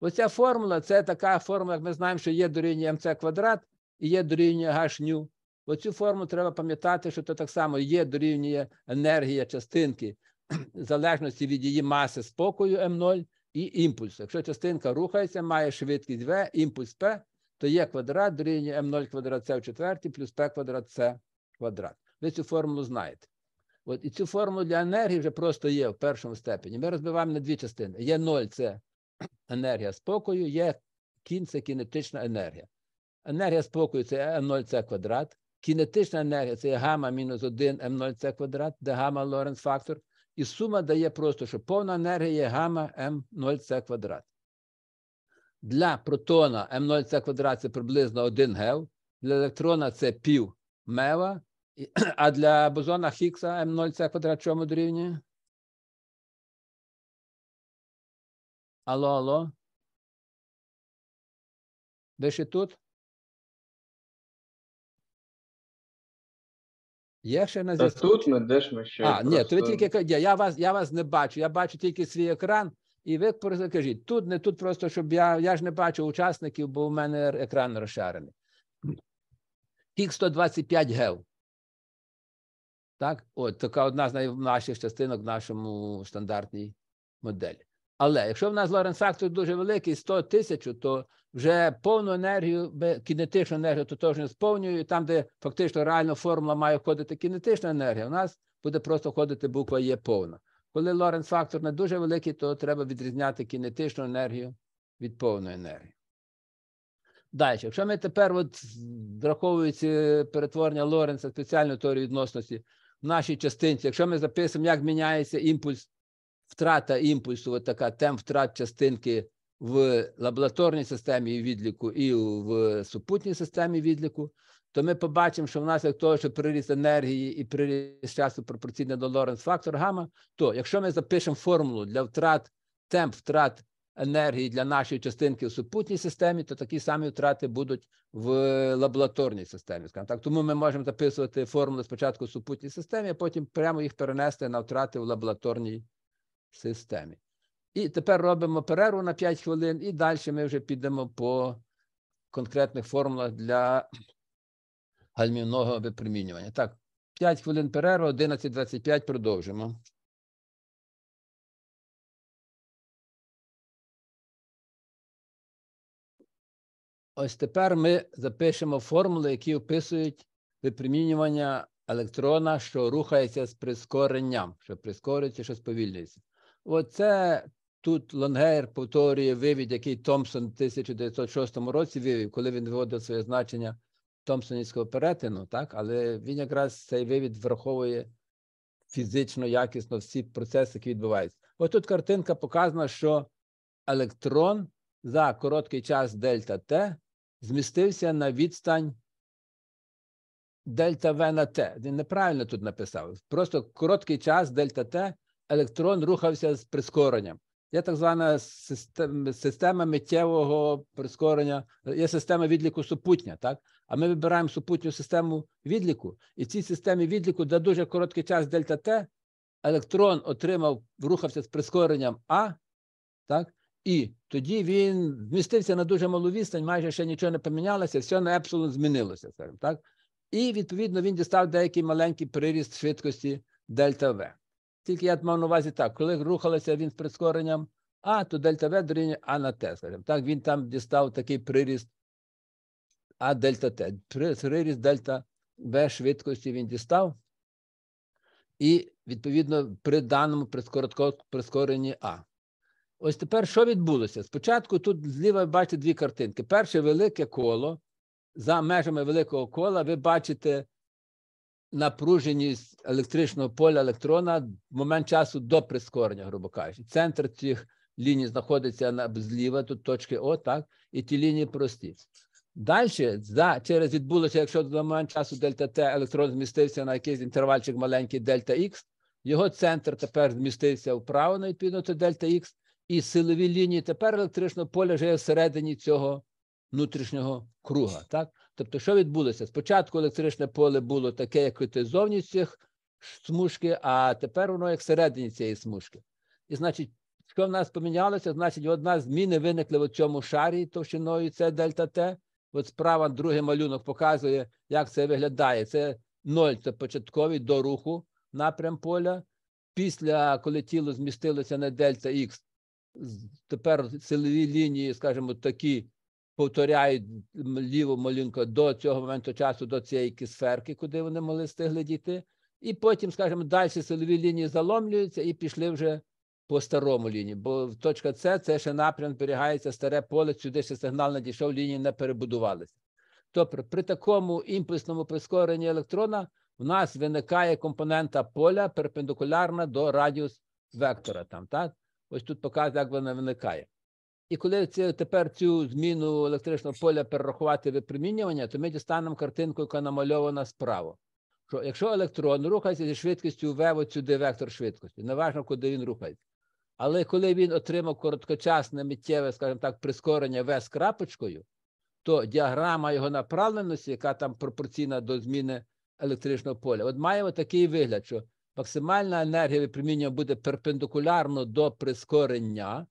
Оця формула це така формула, як ми знаємо, що є дорівнює МЦ квадрат і є дорівнює H Оцю формулу треба пам'ятати, що це так само є дорівнює енергія частинки в залежності від її маси спокою М0 і імпульсу. Якщо частинка рухається, має швидкість В, імпульс P, то є квадрат дорівнює М0 квадрат С в четвертій плюс П квадрат С квадрат. Ви цю формулу знаєте. От І цю формулу для енергії вже просто є в першому степені. Ми розбиваємо на дві частини. Є 0 це енергія спокою, є кінь це кінетична енергія. Енергія спокою це М0С квадрат. Кінетична енергія це гама мінус 1 М0С квадрат, де гамма Лоренц фактор. І сума дає просто, що повна енергія є гама М0С квадрат. Для протона М0 це квадрат це приблизно 1 гев, для електрона це пів мева, а для бозона Хікса М0 це квадрат чому дорівнює? Алло, алло. Ви ще тут? Є ще на зв'язку? тут ми де ж ми ще. А, просто... ні, то ви тільки я вас, я вас не бачу. Я бачу тільки свій екран. І ви просто кажіть, тут не тут просто, щоб я я ж не бачу учасників, бо в мене екран розшарений. Тік 125 гев. Так, от така одна з найважчих частинок в нашому стандартній моделі. Але якщо в нас лоренс фактор дуже великий, 100 тисяч, то вже повну енергію, кінетичну енергію тотожню сповнюю, там, де фактично реально формула має входити кінетична енергія, у нас буде просто входити буква Є повна. Коли лоренс фактор не дуже великий, то треба відрізняти кінетичну енергію від повної енергії. Далі, якщо ми тепер, от, враховуючи перетворення Лоренса спеціальну теорію відносності в нашій частинці, якщо ми записуємо, як міняється імпульс, втрата імпульсу, от така темп втрат частинки в лабораторній системі відліку і в супутній системі відліку, то ми побачимо, що внаслідок того, що приріст енергії і приріст часу пропорційно до Лоренс фактор гамма, то якщо ми запишемо формулу для втрат темп втрат енергії для нашої частинки в супутній системі, то такі самі втрати будуть в лабораторній системі. Скажімо так. Тому ми можемо записувати формули спочатку в супутній системі, а потім прямо їх перенести на втрати в лабораторній системі. І тепер робимо перерву на 5 хвилин, і далі ми вже підемо по конкретних формулах для гальмівного випромінювання. Так, 5 хвилин перерва, 11.25 продовжимо. Ось тепер ми запишемо формули, які описують випромінювання електрона, що рухається з прискоренням, що прискорюється, що сповільнюється. Оце тут Лонгейр повторює вивід, який Томпсон в 1906 році вивів, коли він виводив своє значення Томсонівського перетину, так, але він якраз цей вивід враховує фізично, якісно всі процеси, які відбуваються. Ось тут картинка показана, що електрон за короткий час дельта Т змістився на відстань дельта В на Т. Він неправильно тут написав. Просто короткий час дельта Т електрон рухався з прискоренням. Є так звана система, система миттєвого прискорення, є система відліку супутня, так? А ми вибираємо супутню систему відліку. І в цій системі відліку, де дуже короткий час дельта Т, електрон отримав, рухався з прискоренням А, так? І тоді він вмістився на дуже малу відстань, майже ще нічого не помінялося, все на епсилон змінилося. так? І, відповідно, він дістав деякий маленький приріст швидкості дельта В. Тільки я мав на увазі так, коли рухалося він з прискоренням А, то дельта В дорівнює А на Т, скажімо так, він там дістав такий приріст а дельта Т. Приріс дельта В швидкості він дістав. І, відповідно, при даному прискоренні А. Ось тепер що відбулося? Спочатку тут зліва ви бачите дві картинки. Перше велике коло. За межами великого кола ви бачите напруженість електричного поля електрона в момент часу до прискорення, грубо кажучи. Центр цих ліній знаходиться зліва, тут точки О, так, і ті лінії прості. Далі за через відбулося, якщо до момент часу дельта Т електрон змістився на якийсь інтервальчик маленький дельта Х, його центр тепер змістився вправо на відповідно дельта Х, і силові лінії тепер електричного поле живе всередині цього внутрішнього круга. Так? Тобто, що відбулося? Спочатку електричне поле було таке, як і зовні цих смужки, а тепер воно як всередині цієї смужки. І значить, що в нас помінялося, значить, одна зміни виникли в цьому шарі товщиною, це дельта Т. От справа другий малюнок показує, як це виглядає. Це ноль, це початковий до руху напрям поля. Після, коли тіло змістилося на дельта Х, тепер силові лінії, скажімо, такі повторяють ліву малюнку до цього моменту часу, до цієї кісферки, куди вони могли встигли дійти. І потім, скажімо, далі силові лінії заломлюються і пішли вже по старому лінії, бо точка С це ще напрям зберігається старе поле, сюди ще сигнал надійшов, лінії не перебудувалися. Тобто, при такому імпульсному прискоренні електрона в нас виникає компонента поля перпендикулярна до радіус вектора. там, так? Ось тут показує, як вона виникає. І коли ці, тепер цю зміну електричного поля перерахувати випромінювання, то ми дістанемо картинку, яка намальована справа. Що якщо електрон рухається зі швидкістю V, от сюди вектор швидкості, неважно, куди він рухається. Але коли він отримав короткочасне миттєве, скажімо так, прискорення V крапочкою, то діаграма його направленості, яка там пропорційна до зміни електричного поля, от маємо такий вигляд, що максимальна енергія випромінювання буде перпендикулярно до прискорення,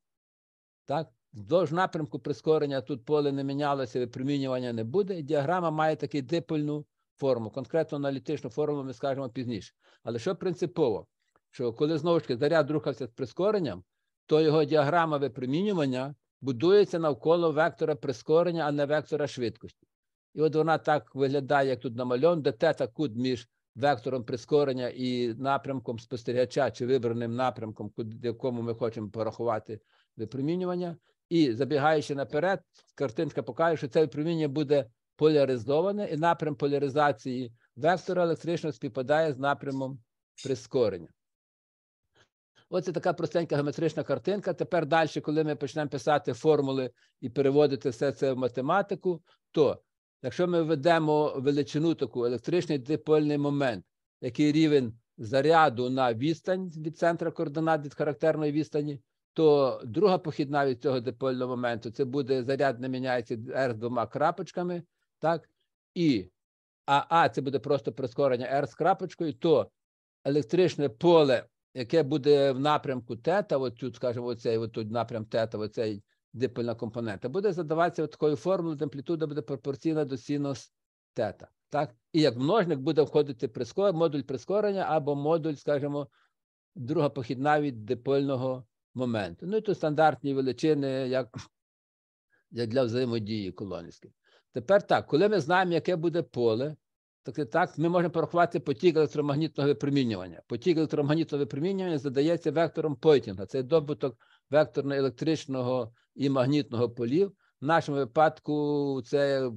так, вздовж напрямку прискорення тут поле не мінялося, випромінювання не буде. Діаграма має таку дипольну форму, конкретно аналітичну форму, ми скажемо пізніше. Але що принципово? що коли знову ж таки заряд рухався з прискоренням, то його діаграма випромінювання будується навколо вектора прискорення, а не вектора швидкості. І от вона так виглядає, як тут намальовано, де тета кут між вектором прискорення і напрямком спостерігача чи вибраним напрямком, куди, якому ми хочемо порахувати випромінювання. І забігаючи наперед, картинка покаже, що це випромінювання буде поляризоване, і напрям поляризації вектора електричного співпадає з напрямом прискорення. Оце така простенька геометрична картинка. Тепер далі, коли ми почнемо писати формули і переводити все це в математику, то якщо ми введемо величину таку електричний дипольний момент, який рівень заряду на відстань від центра координат від характерної відстані, то друга похідна від цього дипольного моменту це буде заряд не міняється R з двома крапочками, так? І АА це буде просто прискорення R з крапочкою, то електричне поле яке буде в напрямку тета, от тут, скажімо, оцей от тут напрям тета, оцей дипольна компонента, буде задаватися такою формулою, амплітуда буде пропорційна до синус тета. Так? І як множник буде входити прискор... модуль прискорення або модуль, скажімо, друга похідна від дипольного моменту. Ну і тут стандартні величини, як, як для взаємодії колонівських. Тепер так, коли ми знаємо, яке буде поле, так, так ми можемо порахувати потік електромагнітного випромінювання. Потік електромагнітного випромінювання задається вектором Пойтінга. Це добуток векторно-електричного і магнітного полів. В нашому випадку це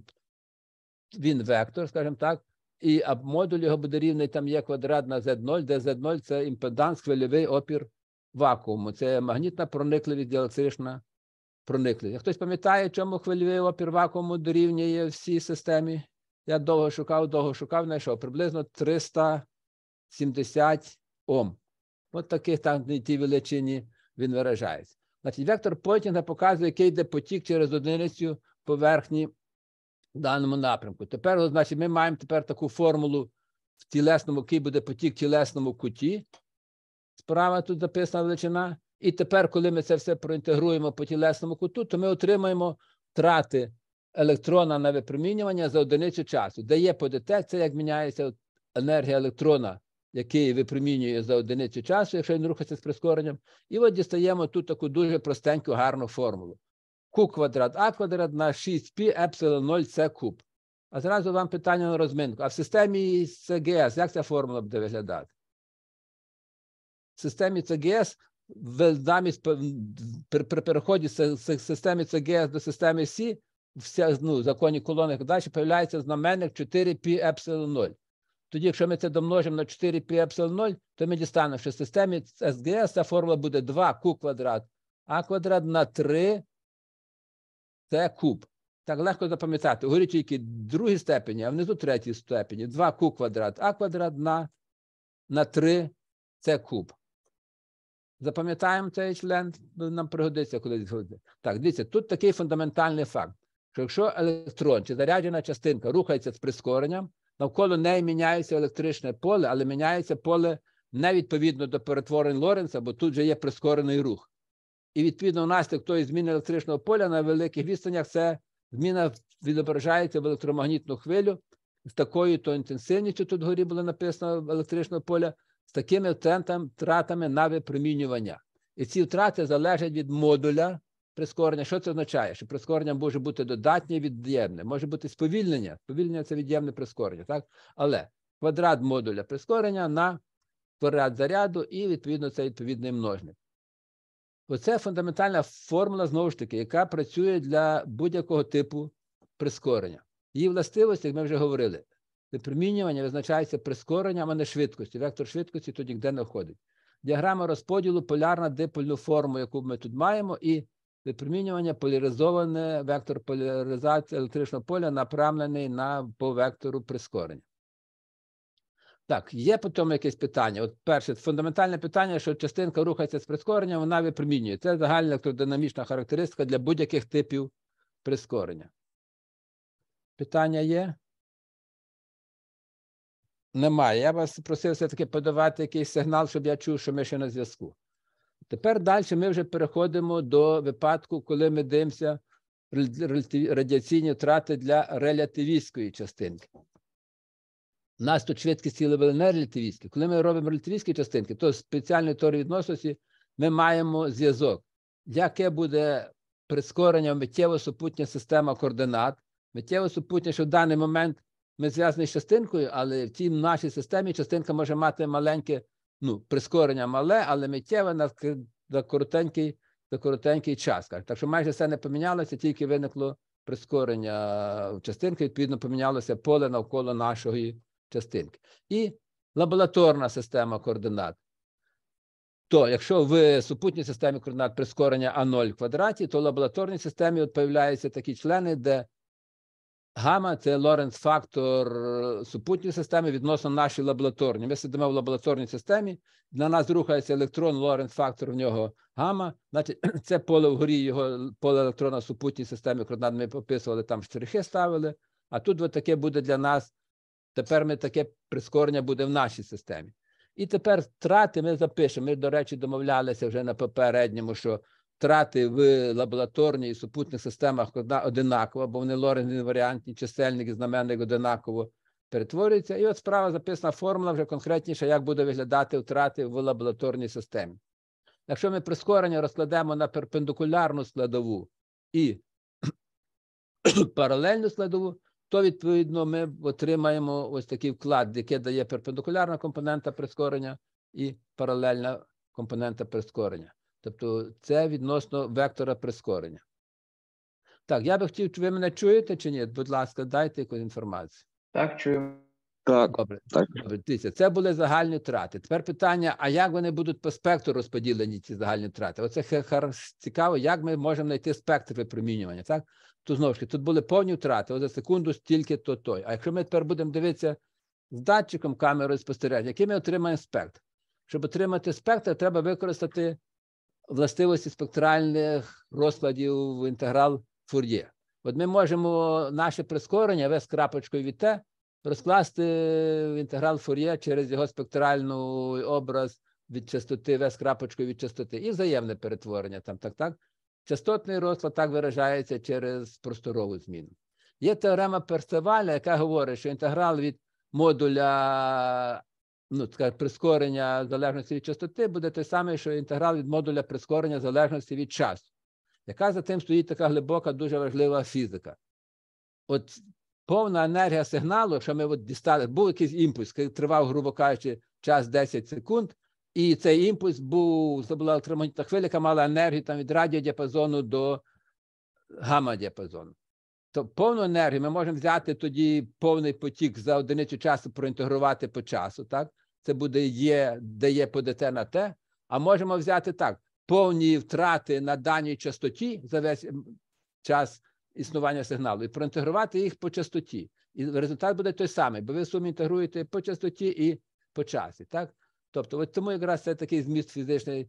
він вектор, скажімо так, і модуль його буде рівний там є квадрат на Z0, де Z0 це імпеданс, хвильовий опір вакууму. Це магнітна проникливість, електрична проникливість. Хтось пам'ятає, чому хвильовий опір вакууму дорівнює всій системі? Я довго шукав, довго шукав, знайшов приблизно 370 Ом. От таких там ті величині він виражається. Значить, вектор Пойтінга показує, який йде потік через одиницю поверхні в даному напрямку. Тепер, значить, ми маємо тепер таку формулу в тілесному, який буде потік в тілесному куті. Справа тут записана величина. І тепер, коли ми це все проінтегруємо по тілесному куту, то ми отримаємо втрати електрона на випромінювання за одиницю часу. Дає по ДТ, як міняється енергія електрона, який випромінює за одиницю часу, якщо він рухається з прискоренням. І от дістаємо тут таку дуже простеньку, гарну формулу. Q квадрат А квадрат на 6π епсилон 0 С куб. А зразу вам питання на розминку. А в системі ЦГС як ця формула буде виглядати? В системі ЦГС в, при, при переході з системи ЦГС до системи С в ну, законі колонок далі з'являється знаменник 4 π епсилон 0. Тоді, якщо ми це домножимо на 4 пі епсилон 0, то ми дістанемо, що в системі СГС ця формула буде 2 q квадрат а квадрат на 3 це куб. Так легко запам'ятати. Угорі тільки другій степені, а внизу третій степені. 2 q квадрат а квадрат на, на 3 це куб. Запам'ятаємо цей член, нам пригодиться, коли Так, дивіться, тут такий фундаментальний факт що якщо електрон чи заряджена частинка рухається з прискоренням, навколо неї міняється електричне поле, але міняється поле не відповідно до перетворень Лоренса, бо тут же є прискорений рух. І відповідно внаслідок тої зміни електричного поля на великих відстанях це зміна відображається в електромагнітну хвилю з такою то інтенсивністю, тут горі було написано електричного поля, з такими втратами на випромінювання. І ці втрати залежать від модуля прискорення. Що це означає? Що прискорення може бути додатнє від'ємне, може бути сповільнення. Сповільнення це від'ємне прискорення, так? Але квадрат модуля прискорення на квадрат заряду і відповідно це відповідний множник. Оце фундаментальна формула знову ж таки, яка працює для будь-якого типу прискорення. Її властивості, як ми вже говорили, випромінювання визначається прискоренням, а не швидкості. Вектор швидкості тут ніде не входить. Діаграма розподілу полярна дипольну форму, яку ми тут маємо, і випромінювання поляризоване вектор поляризації електричного поля направлений на по вектору прискорення. Так, є потім якесь питання. От перше, фундаментальне питання, що частинка рухається з прискоренням, вона випромінює. Це загальна електродинамічна характеристика для будь-яких типів прискорення. Питання є? Немає. Я вас просив все-таки подавати якийсь сигнал, щоб я чув, що ми ще на зв'язку. Тепер далі ми вже переходимо до випадку, коли ми дивимося радіаційні втрати для релятивістської частинки. У нас тут швидкість тіла були не релятивістські. Коли ми робимо релятивістські частинки, то з спеціальної теорії відносності ми маємо зв'язок, яке буде прискорення миттєво супутня система координат. Миттєво супутня, що в даний момент ми зв'язані з частинкою, але в цій нашій системі частинка може мати маленьке ну, прискорення мале, але миттєве на, на коротенький на коротенький час. Так що майже все не помінялося, тільки виникло прискорення частинки, відповідно, помінялося поле навколо нашої частинки. І лабораторна система координат. То, якщо в супутній системі координат прискорення А0 в квадраті, то в лабораторній системі от появляються такі члени, де Гама це Лоренц фактор е, супутньої системи відносно нашій лабораторні. Ми сидимо в лабораторній системі, на нас рухається електрон, Лоренц фактор в нього гама. Значить, це поле вгорі його поле електрона супутній системі, координат ми пописували, там штрихи ставили. А тут от таке буде для нас. Тепер ми таке прискорення буде в нашій системі. І тепер втрати ми запишемо. Ми, до речі, домовлялися вже на попередньому, що втрати в лабораторній і супутних системах одинаково, бо вони лоренні варіантні, чисельник і знаменник одинаково перетворюються. І от справа записана формула вже конкретніше, як буде виглядати втрати в лабораторній системі. Якщо ми прискорення розкладемо на перпендикулярну складову і паралельну складову, то, відповідно, ми отримаємо ось такий вклад, який дає перпендикулярна компонента прискорення і паралельна компонента прискорення. Тобто це відносно вектора прискорення. Так, я би хотів, чи ви мене чуєте чи ні? Будь ласка, дайте якусь інформацію. Так, чуємо. Так, Добре. Так. Добре. Дивіться, це були загальні трати. Тепер питання: а як вони будуть по спектру розподілені, ці загальні трати? Оце цікаво, як ми можемо знайти спектр випромінювання, так? то знову ж таки, тут були повні втрати, за секунду стільки то той. А якщо ми тепер будемо дивитися з датчиком камерою спостереження, який ми отримаємо спектр? Щоб отримати спектр, треба використати властивості спектральних розкладів в інтеграл Фур'є. От ми можемо наше прискорення весь крапочкою від Т розкласти в інтеграл Фур'є через його спектральний образ від частоти весь з крапочкою від частоти і взаємне перетворення там так так. Частотний розклад так виражається через просторову зміну. Є теорема Перцеваля, яка говорить, що інтеграл від модуля ну, скажімо, прискорення залежності від частоти буде те саме, що інтеграл від модуля прискорення залежності від часу. Яка за тим стоїть така глибока, дуже важлива фізика? От повна енергія сигналу, що ми от дістали, був якийсь імпульс, який тривав, грубо кажучи, час 10 секунд, і цей імпульс був, це була електромагнітна хвиля, яка мала енергію там від радіодіапазону до гамма-діапазону. То повну енергію ми можемо взяти тоді повний потік за одиницю часу проінтегрувати по часу, так? це буде Є, де є ПДТ на те, а можемо взяти так: повні втрати на даній частоті за весь час існування сигналу, і проінтегрувати їх по частоті. І результат буде той самий, бо ви в сумі інтегруєте по частоті і по часі. так? Тобто, от тому якраз це такий зміст фізичної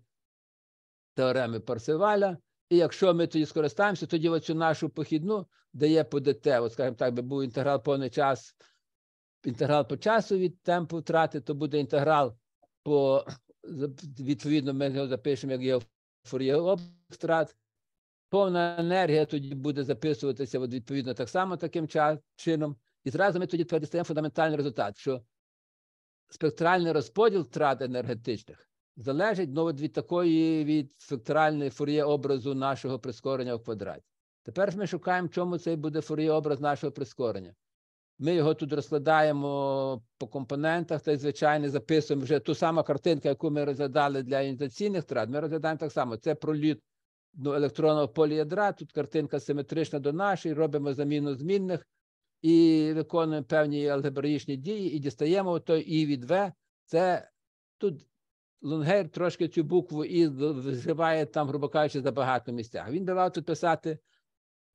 теореми Парсиваля. І якщо ми тоді скористаємося, тоді оцю нашу похідну дає по ДТ, от, скажімо так, би був інтеграл повний час інтеграл по часу від темпу втрати, то буде інтеграл по відповідно, ми його запишемо як його фур'єров втрат. Повна енергія тоді буде записуватися от, відповідно так само таким чином. І зразу ми тоді перестаємо фундаментальний результат, що спектральний розподіл втрат енергетичних залежить ну, від такої від спектральної фур'є образу нашого прискорення в квадраті. Тепер ми шукаємо, чому цей буде фур'є образ нашого прискорення. Ми його тут розкладаємо по компонентах, та й звичайно записуємо вже ту саму картинку, яку ми розглядали для ініціаційних втрат. Ми розглядаємо так само. Це проліт ну, електронного поліядра. Тут картинка симетрична до нашої, робимо заміну змінних і виконуємо певні алгебраїчні дії, і дістаємо той І від В. Це тут Лонгер трошки цю букву І вживає там, грубо кажучи, за багато місцях. Він давав тут писати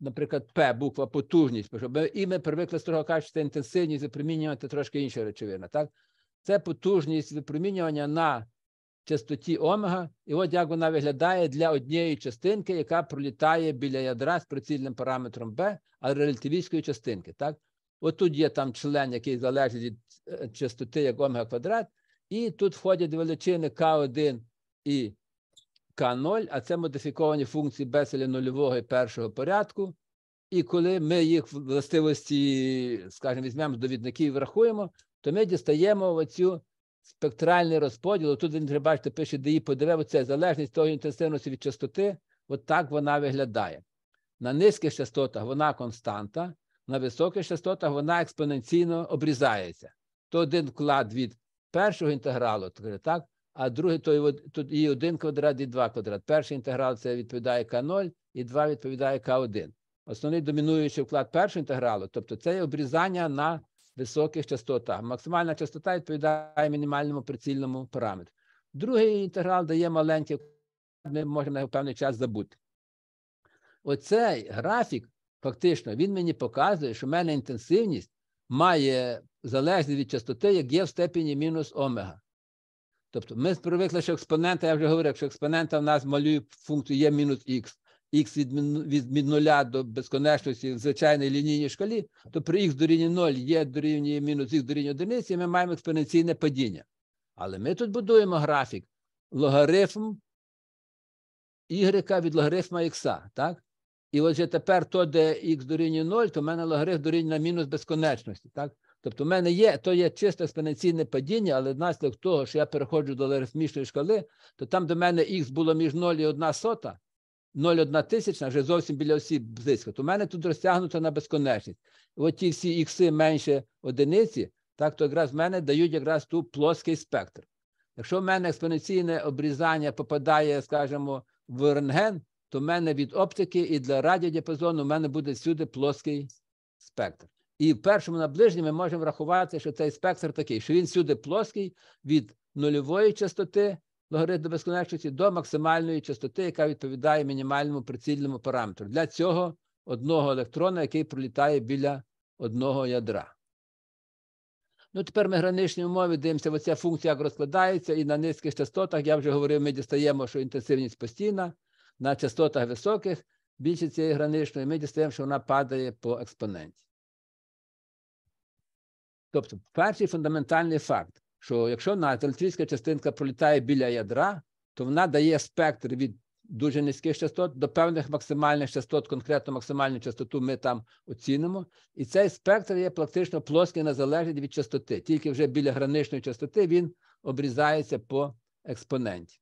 наприклад, П, буква потужність, бо і ми привикли з того качества інтенсивність випромінювати трошки інша речовина. так? Це потужність випромінювання на частоті омега, і от як вона виглядає для однієї частинки, яка пролітає біля ядра з прицільним параметром Б, а релятивістської частинки. так? От тут є там член, який залежить від е, частоти як омега квадрат, і тут входять величини К1 і К0, а це модифіковані функції Беселя нульового і першого порядку. І коли ми їх властивості, скажімо, візьмемо з довідників і врахуємо, то ми дістаємо оцю спектральний розподіл. Тут він вже бачите, пише ДІ ПДВ, це залежність того інтенсивності від частоти, от так вона виглядає. На низьких частотах вона константа, на високих частотах вона експоненційно обрізається. То один вклад від першого інтегралу, так, а другий, то тут і 1 квадрат, і 2 квадрат. Перший інтеграл це відповідає К0, і два відповідає К1. Основний домінуючий вклад першого інтегралу, тобто це обрізання на високих частотах. Максимальна частота відповідає мінімальному прицільному параметру. Другий інтеграл дає маленький ми можемо на певний час забути. Оцей графік, фактично, він мені показує, що в мене інтенсивність має залежність від частоти, як є в степені мінус омега. Тобто ми привикли, що експонента, я вже говорив, якщо експонента в нас малює функцію є мінус х, х від від, від до безконечності в звичайній лінійній шкалі, то при х дорівнює 0 є дорівнює мінус х дорівнює одиниці, і ми маємо експоненційне падіння. Але ми тут будуємо графік логарифм y від логарифма х, так? І от отже тепер то, де х дорівнює 0, то в мене логарифм дорівнює на мінус безконечності. так? Тобто, в мене є, то є чисто експоненційне падіння, але внаслідок того, що я переходжу до логарифмічної шкали, то там, до мене х було між 0 і 1 сота, 0,1 тисячна, вже зовсім біля осіб близько, то в мене тут розтягнуто на безконечність. От ті всі ікси менше одиниці, так то якраз в мене дають якраз ту плоский спектр. Якщо в мене експоненційне обрізання попадає, скажімо, в рентген, то в мене від оптики і для радіодіапазону в мене буде всюди плоский спектр. І в першому наближенні ми можемо врахувати, що цей спектр такий, що він сюди плоский від нульової частоти логаритму безконечності до максимальної частоти, яка відповідає мінімальному прицільному параметру. Для цього одного електрона, який пролітає біля одного ядра. Ну, тепер ми граничні умови дивимося, оця функція як розкладається, і на низьких частотах, я вже говорив, ми дістаємо, що інтенсивність постійна, на частотах високих більше цієї граничної, ми дістаємо, що вона падає по експоненті. Тобто, перший фундаментальний факт, що якщо наша електрична частинка пролітає біля ядра, то вона дає спектр від дуже низьких частот до певних максимальних частот, конкретно максимальну частоту ми там оцінимо. І цей спектр є практично плоский, незалежний від частоти. Тільки вже біля граничної частоти він обрізається по експоненті.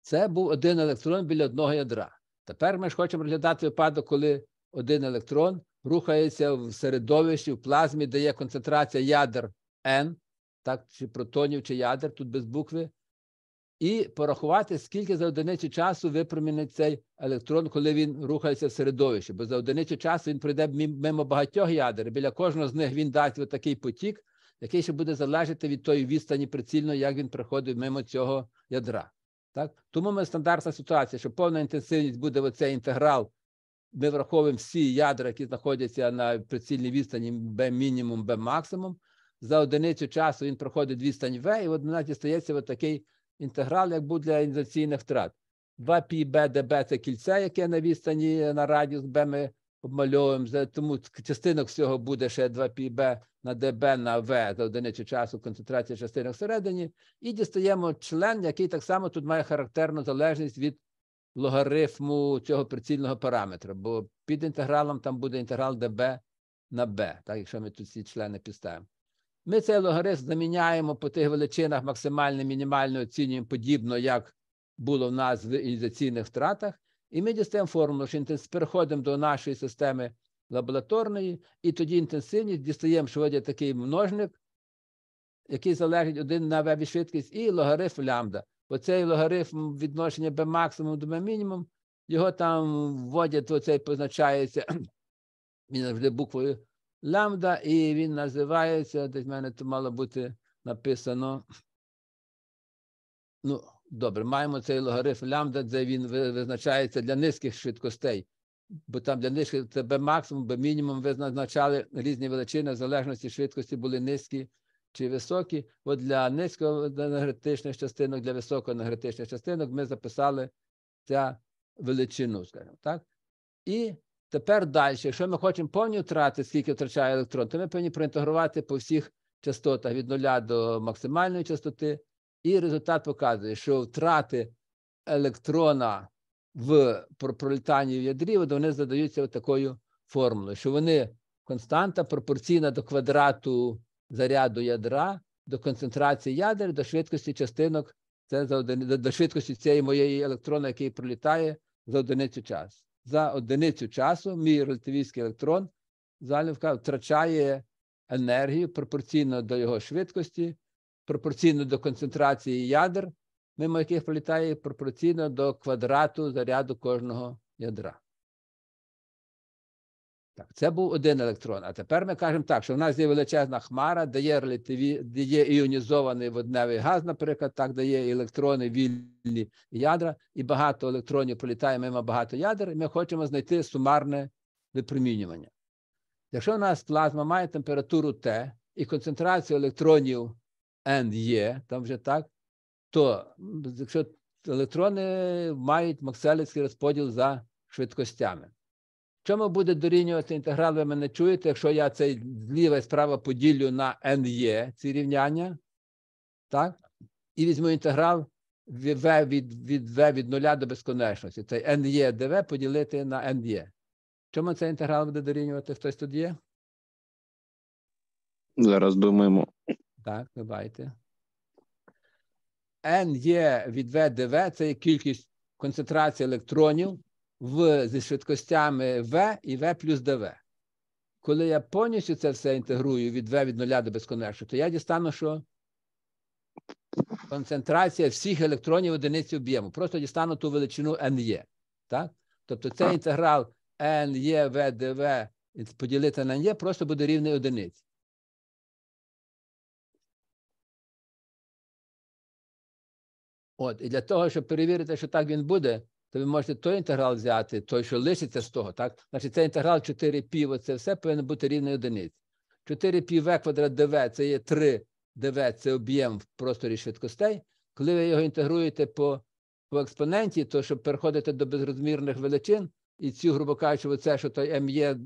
Це був один електрон біля одного ядра. Тепер ми ж хочемо розглядати випадок, коли один електрон рухається в середовищі, в плазмі, де є концентрація ядер N, так, чи протонів, чи ядер, тут без букви, і порахувати, скільки за одиницю часу випромінить цей електрон, коли він рухається в середовищі. Бо за одиницю часу він пройде мимо багатьох ядер. Біля кожного з них він дасть отакий потік, який ще буде залежати від тої відстані прицільно, як він приходить мимо цього ядра. Так? Тому ми стандартна ситуація, що повна інтенсивність буде оцей інтеграл ми враховуємо всі ядра, які знаходяться на прицільній відстані Б мінімум, Б максимум. За одиницю часу він проходить відстань В, і от вона дістається от такий інтеграл, як був для інзаційних втрат. 2 пі b dB – це кільце, яке на відстані на радіус B ми обмальовуємо. Тому частинок всього буде ще 2 пі b на dB на V за одиницю часу концентрація частинок всередині. І дістаємо член, який так само тут має характерну залежність від логарифму цього прицільного параметра, бо під інтегралом там буде інтеграл dB на b, так, якщо ми тут ці члени підставимо. Ми цей логарифм заміняємо по тих величинах максимально мінімально оцінюємо подібно, як було в нас в ініціаційних втратах. І ми дістаємо формулу, що переходимо до нашої системи лабораторної, і тоді інтенсивність дістаємо, що такий множник, який залежить один на вебі швидкість, і логарифм лямбда. Оцей логарифм відношення b максимум до b мінімум, його там вводять, оцей позначається він завжди буквою лямбда, і він називається, десь в мене тут мало бути написано. Ну, добре, маємо цей логарифм лямбда, де він визначається для низьких швидкостей. Бо там для них це b максимум, b мінімум визначали різні величини, в залежності швидкості були низькі чи високі, от для низькоенергетичних частинок, для високоенергетичних частинок ми записали ця величину, скажімо так. І тепер далі, якщо ми хочемо повні втрати, скільки втрачає електрон, то ми повинні проінтегрувати по всіх частотах від нуля до максимальної частоти. І результат показує, що втрати електрона в пролітанні в ядрі, вони задаються такою формулою, що вони константа пропорційна до квадрату заряду ядра до концентрації ядер, до швидкості частинок, це за одиницю, до швидкості цієї моєї електрона, який пролітає за одиницю часу. За одиницю часу мій релятивістський електрон залівка втрачає енергію пропорційно до його швидкості, пропорційно до концентрації ядер, мимо яких пролітає, пропорційно до квадрату заряду кожного ядра. Так, це був один електрон. А тепер ми кажемо так, що в нас є величезна хмара, де є іонізований водневий газ, наприклад, так дає електрони, вільні ядра, і багато електронів пролітає мимо багато ядер, і ми хочемо знайти сумарне випромінювання. Якщо у нас плазма має температуру Т і концентрацію електронів N є, там вже так, то якщо електрони мають макселецький розподіл за швидкостями. Чому буде дорівнювати інтеграл, ви мене чуєте, якщо я цей зліва і справа поділю на NE, ці рівняння, так? І візьму інтеграл v від від, v від нуля до безконечності. Цей NE dv поділити на NE. Чому цей інтеграл буде дорівнювати? Хтось тут є? Зараз думаємо. Так, давайте. NE від v dv – це кількість концентрації електронів в, зі швидкостями V і V плюс dv. Коли я повністю це все інтегрую від V від нуля до безконечно, то я дістану, що концентрація всіх електронів одиниці об'єму. Просто дістану ту величину NE. Так? Тобто цей інтеграл NE, V, dv поділити на NE просто буде рівний одиниці. От, і для того, щоб перевірити, що так він буде, то ви можете той інтеграл взяти, той, що лишиться з того, так? Значить, цей інтеграл 4 пі, оце все повинно бути рівно одиниці. 4 пі В квадрат ДВ це є 3 ДВ, це об'єм в просторі швидкостей. Коли ви його інтегруєте по по експоненті, то щоб переходити до безрозмірних величин, і цю, грубо кажучи, це, що той М є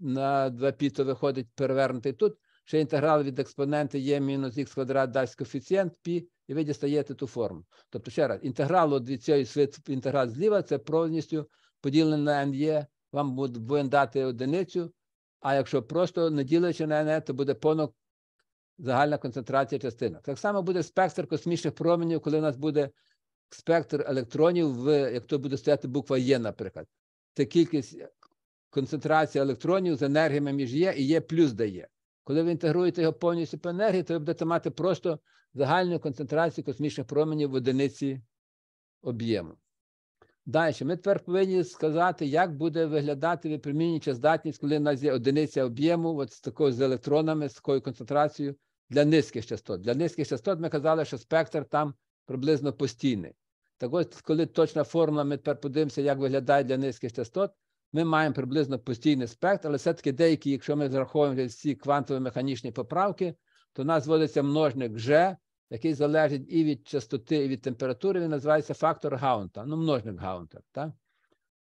на 2 пі, то виходить перевернутий тут. Ще інтеграл від експоненти є мінус х квадрат дасть коефіцієнт пі, і ви дістаєте ту форму. Тобто, ще раз, інтеграл від цієї інтеграл зліва це повністю поділене на МЄ, вам буде дати одиницю, а якщо просто не ділячи на НЕ, то буде повно загальна концентрація частинок. Так само буде спектр космічних променів, коли у нас буде спектр електронів, в, як то буде стояти буква Є, наприклад. Це кількість концентрації електронів з енергіями між Є і Є плюс дає. Коли ви інтегруєте його повністю по енергії, то ви будете мати просто загальну концентрацію космічних променів в одиниці об'єму. Далі, ми тепер повинні сказати, як буде виглядати випромінююча здатність, коли у нас є одиниця об'єму, от з такою з електронами, з такою концентрацією для низьких частот. Для низьких частот ми казали, що спектр там приблизно постійний. Так от, коли точна формула, ми тепер подивимося, як виглядає для низьких частот, ми маємо приблизно постійний спектр, але все-таки деякі, якщо ми зраховуємо всі квантові механічні поправки, то в нас зводиться множник G, який залежить і від частоти, і від температури, він називається фактор Гаунта. Ну, множник Гаунта, так?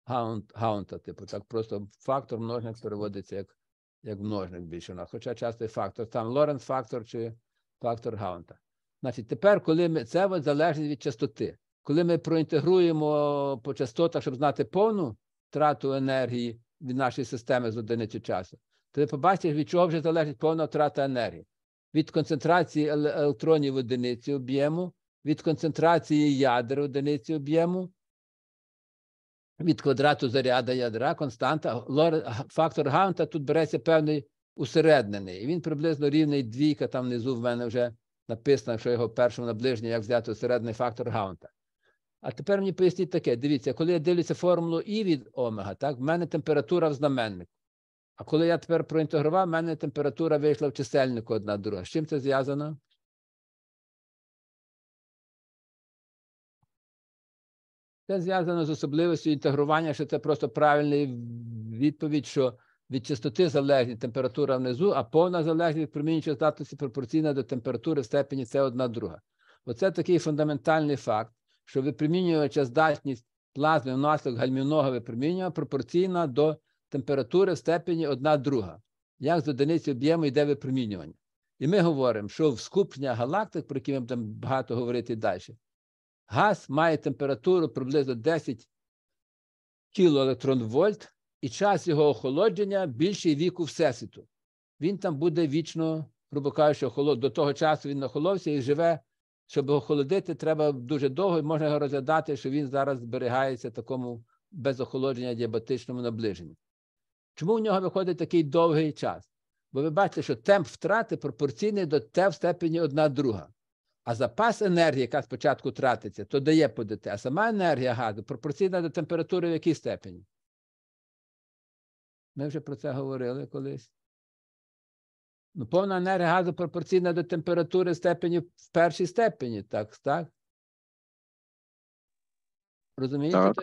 Гаунт, Гаунта, типу, так просто фактор множник переводиться як як множник більше у нас, хоча часто і фактор, там Лоренц фактор чи фактор Гаунта. Значить, тепер, коли ми це залежить від частоти. Коли ми проінтегруємо по частотах, щоб знати повну втрату енергії від нашої системи з одиниці часу. Ти побачиш, від чого вже залежить повна втрата енергії, від концентрації електронів в одиниці об'єму, від концентрації ядер в одиниці об'єму, від квадрату заряда ядра, константа, фактор Гаунта тут береться певний усереднений. І він приблизно рівний двійка, там внизу в мене вже написано, що його першому наближення, як взяти усередний фактор Гаунта. А тепер мені поясніть таке: дивіться, коли я дивлюся формулу І від омега, так, в мене температура в знаменнику. А коли я тепер проінтегрував, в мене температура вийшла в чисельнику одна друга. З чим це зв'язано? Це зв'язано з особливістю інтегрування, що це просто правильна відповідь, що від частоти залежить температура внизу, а повна залежність промінюючої здатності пропорційна до температури в степені це одна друга. Оце такий фундаментальний факт, що випромінювача здатність плазми внаслідок гальмівного випромінювання пропорційна до температури в степені 1 друга, як з одиниці об'єму йде випромінювання. І ми говоримо, що в скупчення галактик, про які ми будемо багато говорити далі, газ має температуру приблизно 10 кілоелектронвольт, і час його охолодження більший віку Всесвіту. Він там буде вічно, грубо кажучи, охолод. До того часу він охоловся і живе щоб охолодити, треба дуже довго і можна його розглядати, що він зараз зберігається в такому без охолодження діабетичному наближенні. Чому у нього виходить такий довгий час? Бо ви бачите, що темп втрати пропорційний до те в степені одна друга. А запас енергії, яка спочатку тратиться, то дає по ДТ, а сама енергія газу пропорційна до температури в якій степені. Ми вже про це говорили колись. Ну, повна енергія газу пропорційна до температури степені в першій степені, так? так? Розумієте так.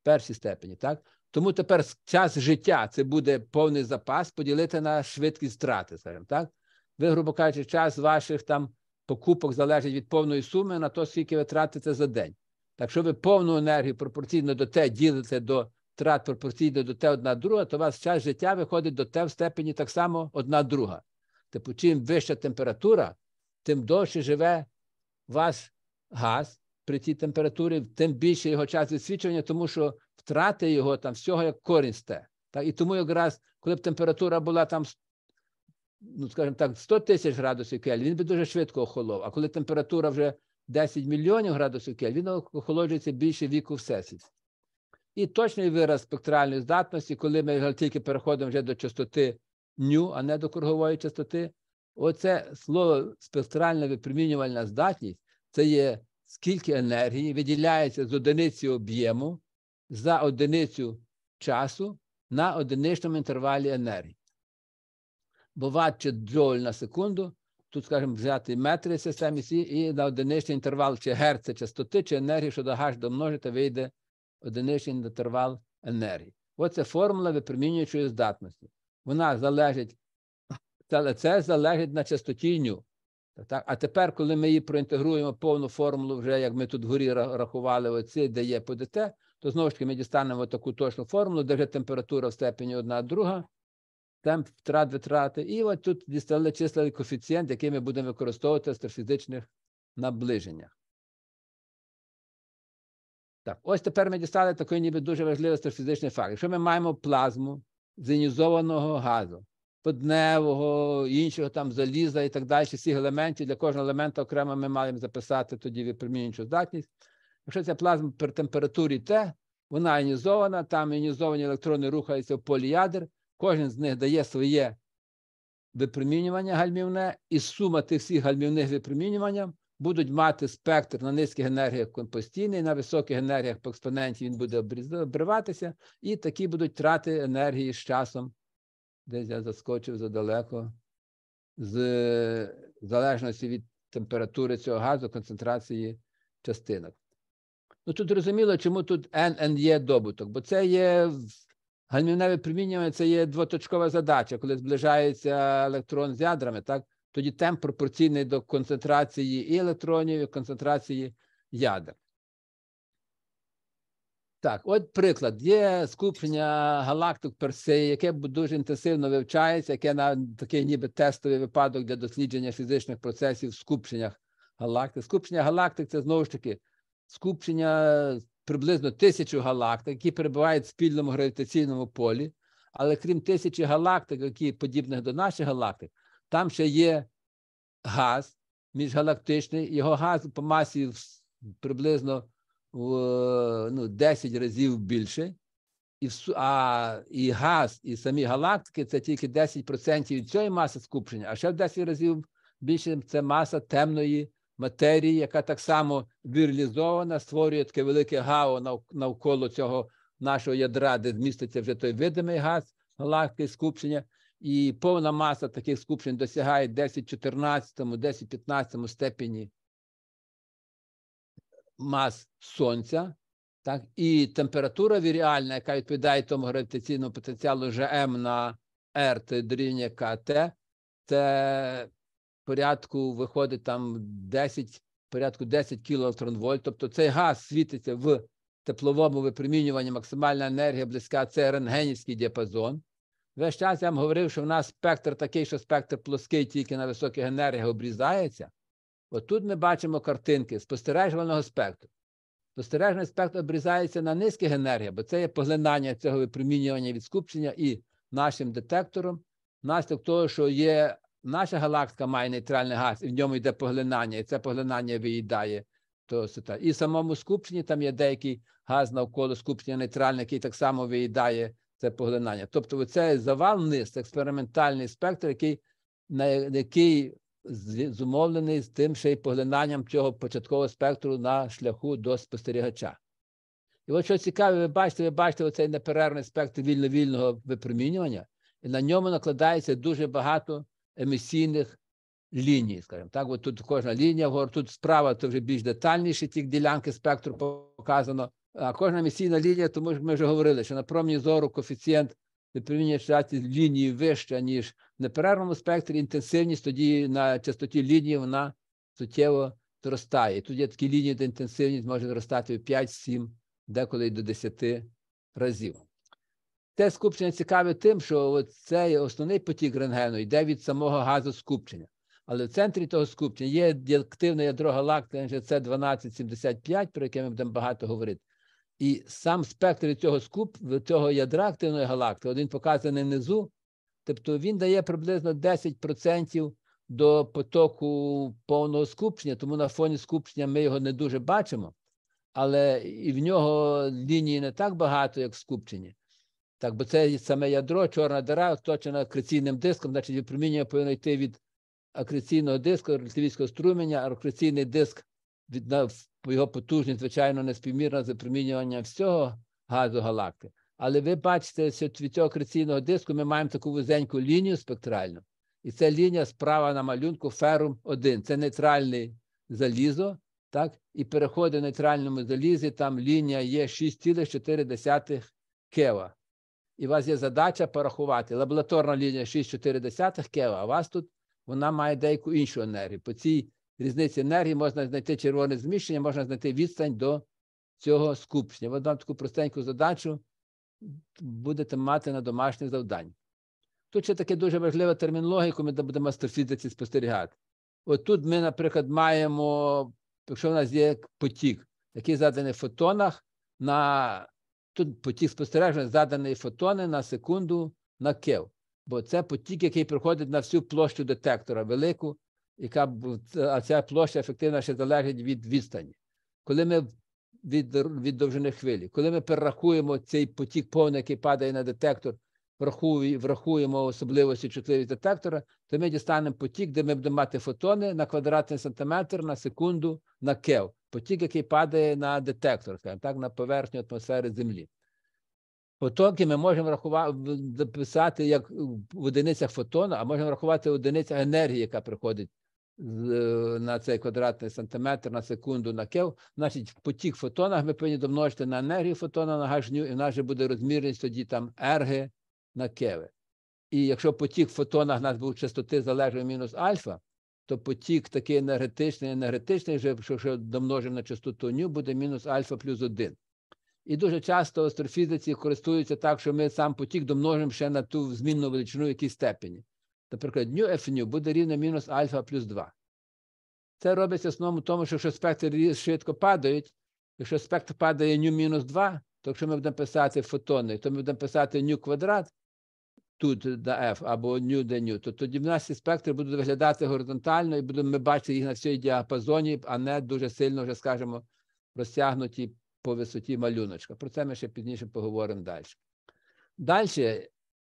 В першій степені, так? Тому тепер час життя це буде повний запас поділити на швидкість втрати, скажімо так. Ви, грубо кажучи, час ваших там покупок залежить від повної суми на то, скільки ви тратите за день. Так що ви повну енергію пропорційно до те ділите до втрат пропорційно до те одна друга, то у вас час життя виходить до те в степені так само одна друга. Типу, чим вища температура, тим довше живе ваш газ при цій температурі, тим більше його час відсвічування, тому що втрати його там всього як корінь сте. Так? І тому якраз, коли б температура була там, ну, скажімо так, 100 тисяч градусів Кельвін, він би дуже швидко охолов. А коли температура вже 10 мільйонів градусів Кельвін, він охолоджується більше віку всесвіту. І точний вираз спектральної здатності, коли ми тільки переходимо вже до частоти ню, а не до кругової частоти. Оце слово спектральна випромінювальна здатність це є скільки енергії виділяється з одиниці об'єму за одиницю часу на одиничному інтервалі енергії. Бо чи джоль на секунду, тут, скажімо, взяти метри системі Сі, і на одиничний інтервал чи герци частоти, чи енергії, що до H домножити, вийде одиничний інтервал енергії. Оце формула випромінюючої здатності вона залежить, але це залежить на частотінню. Так? А тепер, коли ми її проінтегруємо повну формулу, вже як ми тут вгорі рахували, оці де є по ДТ, то знову ж таки ми дістанемо таку точну формулу, де вже температура в степені одна друга, темп втрат витрати. І от тут дістали числили коефіцієнт, який ми будемо використовувати в астрофізичних наближеннях. Так, ось тепер ми дістали такий ніби дуже важливий астрофізичний факт. Якщо ми маємо плазму, зенізованого газу, подневого, іншого там заліза і так далі, всіх елементів. Для кожного елемента окремо ми маємо записати тоді випромінюючу здатність. Якщо ця плазма при температурі Т, вона іонізована, там іонізовані електрони рухаються в полі ядер, кожен з них дає своє випромінювання гальмівне, і сума тих всіх гальмівних випромінювань будуть мати спектр на низьких енергіях постійний, на високих енергіях по експоненті він буде обриватися, і такі будуть трати енергії з часом. Десь я заскочив задалеко, з залежності від температури цього газу, концентрації частинок. Ну тут зрозуміло, чому тут НН є e добуток, бо це є гальмівне випромінювання, це є двоточкова задача, коли зближається електрон з ядрами, так? тоді темп пропорційний до концентрації і електронів, і концентрації ядер. Так, от приклад, є скупчення галактик Персеї, яке дуже інтенсивно вивчається, яке на такий ніби тестовий випадок для дослідження фізичних процесів в скупченнях галактик. Скупчення галактик це знову ж таки скупчення приблизно тисячу галактик, які перебувають в спільному гравітаційному полі. Але крім тисячі галактик, які подібних до наших галактик, там ще є газ міжгалактичний, його газ по масі приблизно ну, 10 разів більше. І а, і газ, і самі галактики це тільки 10% цієї маси скупчення, а ще в 10 разів більше це маса темної матерії, яка так само вірлізована, створює таке велике гао навколо цього нашого ядра, де зміститься вже той видимий газ, галактики скупчення і повна маса таких скупчень досягає 10-14, 10-15 степені мас сонця, так, і температура віріальна, яка відповідає тому гравітаційному потенціалу ЖМ на Р, то дорівнює КТ, це порядку виходить там 10, порядку 10 кілоелектронвольт. Тобто цей газ світиться в тепловому випромінюванні, максимальна енергія близька, це рентгенівський діапазон. Весь час я вам говорив, що в нас спектр такий, що спектр плоский тільки на високих енергіях обрізається. От тут ми бачимо картинки спостережувального спектру. Спостережний спектр обрізається на низьких енергіях, бо це є поглинання цього випромінювання від скупчення і нашим детектором, наслідок того, що є наша галактика має нейтральний газ, і в ньому йде поглинання, і це поглинання виїдає. То І самому скупченні там є деякий газ навколо скупчення нейтральний, який так само виїдає це поглинання. Тобто, оцей завал вниз експериментальний спектр, який на який зумовлений з тим ще й поглинанням цього початкового спектру на шляху до спостерігача. І от що цікаве, ви бачите, ви бачите оцей неперервний спектр вільно-вільного випромінювання, і на ньому накладається дуже багато емісійних ліній, скажімо так. От тут кожна лінія вгору, тут справа то вже більш детальніше, ті ділянки спектру показано. А кожна місійна лінія, тому що ми вже говорили, що на промні зору коефіцієнт випромінювання часті лінії вища, ніж в неперервному спектрі, інтенсивність тоді на частоті лінії вона суттєво зростає. Тут є такі лінії, де інтенсивність може зростати в 5-7, деколи й до 10 разів. Те скупчення цікаве тим, що цей основний потік рентгену йде від самого газу скупчення. Але в центрі того скупчення є активне ядро галактики НЖЦ 1275, про яке ми будемо багато говорити. І сам спектр цього скуп, цього ядра активної галактики, один показаний внизу, тобто він дає приблизно 10% до потоку повного скупчення, тому на фоні скупчення ми його не дуже бачимо, але і в нього лінії не так багато, як в скупченні. Так, бо це саме ядро, чорна діра, оточена акреційним диском, значить випромінювання повинно йти від акреційного диску, релятивістського струменя, а акреційний диск від його потужність, звичайно, неспівмірна за примінювання всього газу галактики. Але ви бачите, що від цього креційного диску ми маємо таку вузеньку лінію спектральну. І ця лінія справа на малюнку ферум 1. Це нейтральне залізо, так? і переходи в нейтральному залізі, там лінія є 6,4 кева. І у вас є задача порахувати. Лабораторна лінія 6,4 кева, а у вас тут вона має деяку іншу енергію. По цій різниці енергії, можна знайти червоне зміщення, можна знайти відстань до цього скупчення. От вам таку простеньку задачу будете мати на домашніх завданнях. Тут ще таке дуже важлива термінологія, яку ми будемо астрофізиці спостерігати. От тут ми, наприклад, маємо, якщо в нас є потік, який заданий в фотонах, на... тут потік спостереження заданий фотони на секунду на кев. Бо це потік, який приходить на всю площу детектора велику, яка е, а ця площа ефективна ще залежить від відстані. Коли ми від від довжини хвилі, коли ми перерахуємо цей потік повний, який падає на детектор, врахуємо особливості чутливість детектора, то ми дістанемо потік, де ми будемо мати фотони на квадратний сантиметр на секунду на кев. Потік, який падає на детектор, скажімо так, на поверхню атмосфери Землі. Потоки ми можемо рахувати, писати як в одиницях фотона, а можемо рахувати в одиницях енергії, яка приходить Е, на цей квадратний сантиметр на секунду на кев, значить, потік фотонах ми повинні домножити на енергію фотона на гашню, і в нас же буде розмірність тоді там ерги на кеви. І якщо потік фотона в нас був частоти залежної мінус альфа, то потік такий енергетичний, енергетичний, вже якщо домножимо на частоту ню, буде мінус альфа плюс один. І дуже часто астрофізиці користуються так, що ми сам потік домножимо ще на ту змінну величину якій степені наприклад, ню f буде рівно мінус альфа плюс 2. Це робиться основному тому, що якщо спектр швидко падають, якщо спектр падає ню мінус 2, то якщо ми будемо писати фотони, то ми будемо писати ню квадрат тут на F або ню де ню, то тоді в нас ці спектри будуть виглядати горизонтально і будемо ми бачити їх на всій діапазоні, а не дуже сильно, вже, скажімо, розтягнуті по висоті малюночка. Про це ми ще пізніше поговоримо далі. Далі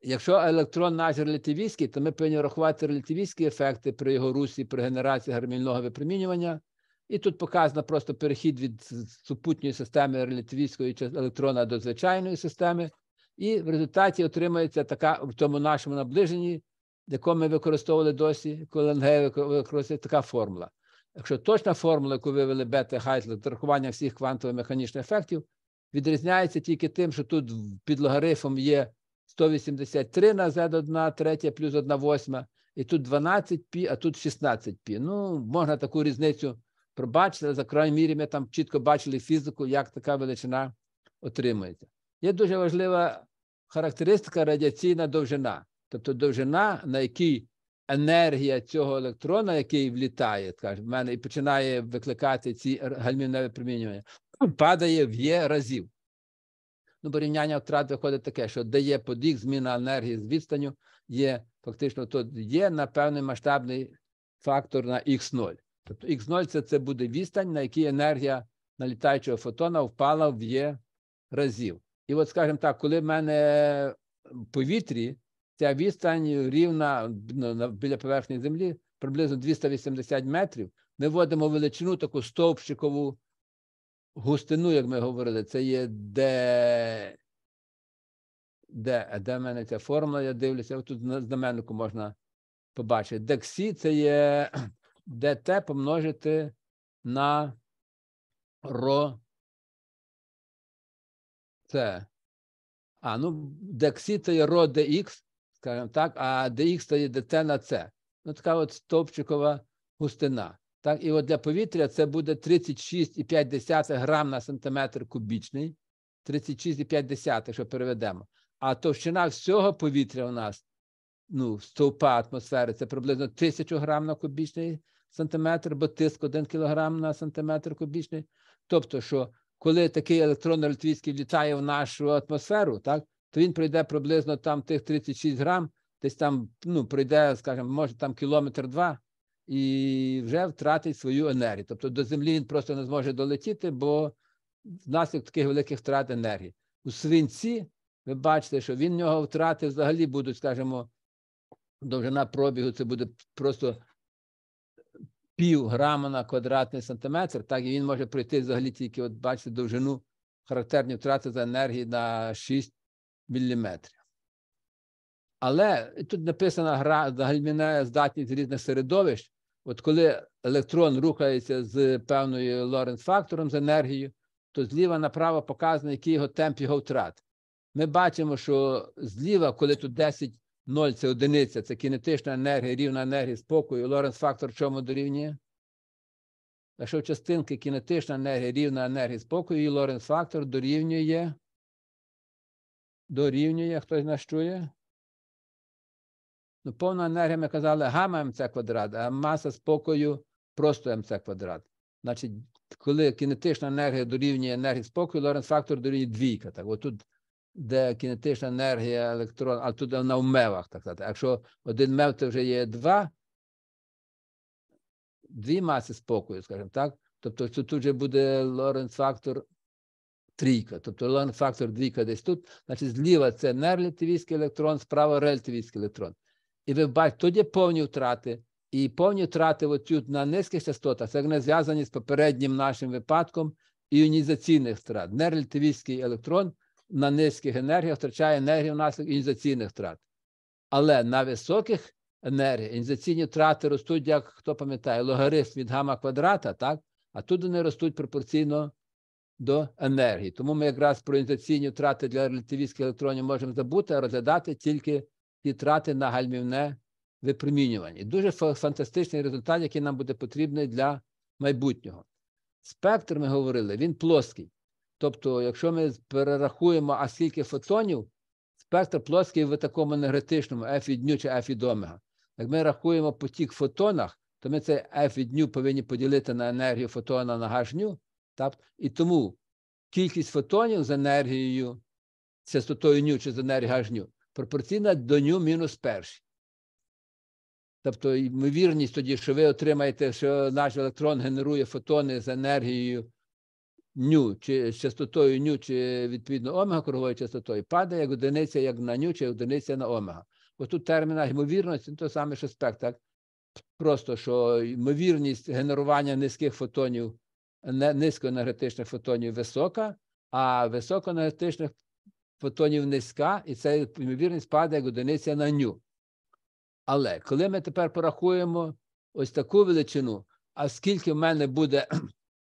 Якщо електрон натяр релятивістський, то ми повинні рахувати релятивістські ефекти при його русі, при генерації гармільного випромінювання. І тут показано просто перехід від супутньої системи релятивістської електрона до звичайної системи, і в результаті отримується така в тому нашому наближенні, яку ми використовували досі, коли ЛНГ використовує така формула. Якщо точна формула, яку вивели Бете Хайтлер, рахування всіх квантово-механічних ефектів, відрізняється тільки тим, що тут під логарифом є 183 назад 1 третя плюс 1 восьма. І тут 12 пі, а тут 16 пі. Ну, можна таку різницю пробачити, але за крайній мірі ми там чітко бачили фізику, як така величина отримується. Є дуже важлива характеристика радіаційна довжина, тобто довжина, на якій енергія цього електрона, який влітає, каже, в мене і починає викликати ці гальмівне випромінювання, падає в є разів. Ну, порівняння втрат виходить таке, що дає є подіг, зміна енергії з відстаню, є фактично тут, є на певний масштабний фактор на Х0. Тобто Х0 це, це буде відстань, на якій енергія налітаючого фотона впала в є разів. І от, скажімо так, коли в мене в повітрі ця відстань рівна ну, біля поверхні землі приблизно 280 метрів, ми вводимо величину таку стовпчикову густину, як ми говорили, це є де. Де де в мене ця формула, я дивлюся, тут на знаменнику можна побачити. Дексі це є ДТ помножити на ро. Це. А, ну, дексі це є ро ДХ, скажімо так, а ДХ це є ДТ на c. Ну, така от стовпчикова густина. Так, І от для повітря це буде 36,5 грам на сантиметр кубічний, 36,5, що переведемо. А товщина всього повітря у нас, ну, стовпа атмосфери, це приблизно 1000 грам на кубічний сантиметр, бо тиск 1 кілограм на сантиметр кубічний. Тобто, що коли такий електрон Литвійський літає в нашу атмосферу, так, то він пройде приблизно там тих 36 грам, десь там ну, пройде, скажімо, може там кілометр два і вже втратить свою енергію. Тобто до землі він просто не зможе долетіти, бо внаслідок таких великих втрат енергії. У свинці ви бачите, що він нього втрати взагалі будуть, скажімо, довжина пробігу це буде просто пів грама на квадратний сантиметр, так і він може пройти взагалі тільки, от бачите, довжину характерні втрати за енергії на 6 міліметрів. Але тут написана гра загальмінає здатність різних середовищ, От коли електрон рухається з певною Лоренц-фактором з енергією, то зліва направо показано, який його темп його втрат. Ми бачимо, що зліва, коли тут 10 0 це одиниця, це кінетична енергія, рівна енергія спокою. Лоренц-фактор чому дорівнює? Якщо в частинки кінетична енергія, рівна енергія спокою, і Лоренц-фактор дорівнює. Дорівнює, хтось нас чує? Ну, повна енергія ми казали гама МЦ квадрат, а маса спокою просто МЦ квадрат. Значить, коли кінетична енергія дорівнює енергії спокою, Лоренц фактор дорівнює двійка. Так, отут, де кінетична енергія електрон, а тут вона в мевах, так сказати. Якщо один мев, то вже є два, дві маси спокою, скажімо так. Тобто тут вже буде Лоренс фактор трійка. Тобто Лоренц фактор двійка десь тут. Значить, зліва це нерлітивістський електрон, справа релятивістський електрон. І ви бачите, тоді повні втрати. І повні втрати отут на низьких частотах, це не зв'язані з попереднім нашим випадком іонізаційних втрат. Нерелятивістський електрон на низьких енергіях втрачає енергію внаслідок іонізаційних втрат. Але на високих енергіях іонізаційні втрати ростуть, як хто пам'ятає, логарифм від гамма квадрата, так? а тут вони ростуть пропорційно до енергії. Тому ми якраз про іонізаційні втрати для релятивістських електронів можемо забути, а розглядати тільки і трати на гальмівне випромінювання. І дуже фантастичний результат, який нам буде потрібний для майбутнього. Спектр, ми говорили, він плоский. Тобто, якщо ми перерахуємо, а скільки фотонів, спектр плоский в такому енергетичному F від ню чи F від омега. Як ми рахуємо потік в фотонах, то ми цей F від ню повинні поділити на енергію фотона на гажню. І тому кількість фотонів з енергією, частотою ню чи з енергією гажню пропорційна до ню мінус перший. Тобто ймовірність тоді, що ви отримаєте, що наш електрон генерує фотони з енергією ню, чи з частотою ню, чи відповідно омега круговою частотою, падає як одиниця як на ню, чи одиниця на омега. Бо тут терміна ймовірності ну, то саме, що спект, так? Просто що ймовірність генерування низьких фотонів, низькоенергетичних фотонів висока, а високоенергетичних фотонів низька, і ця ймовірність падає як одиниця на ню. Але коли ми тепер порахуємо ось таку величину, а скільки в мене буде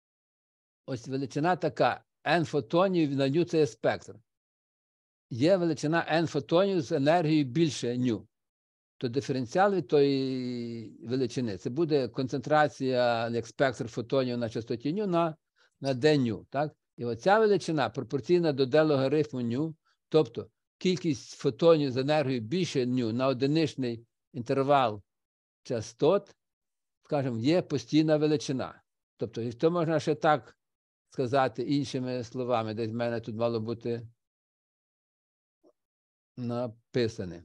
ось величина така, n фотонів на ню це є спектр. Є величина n фотонів з енергією більше ню. То диференціал від тої величини це буде концентрація як спектр фотонів на частоті ню на на d ню, так? І оця величина пропорційна до делогарифму ню, тобто кількість фотонів з енергією більше ню на одиничний інтервал частот, скажімо, є постійна величина. Тобто, якщо можна ще так сказати іншими словами, десь в мене тут мало бути написане.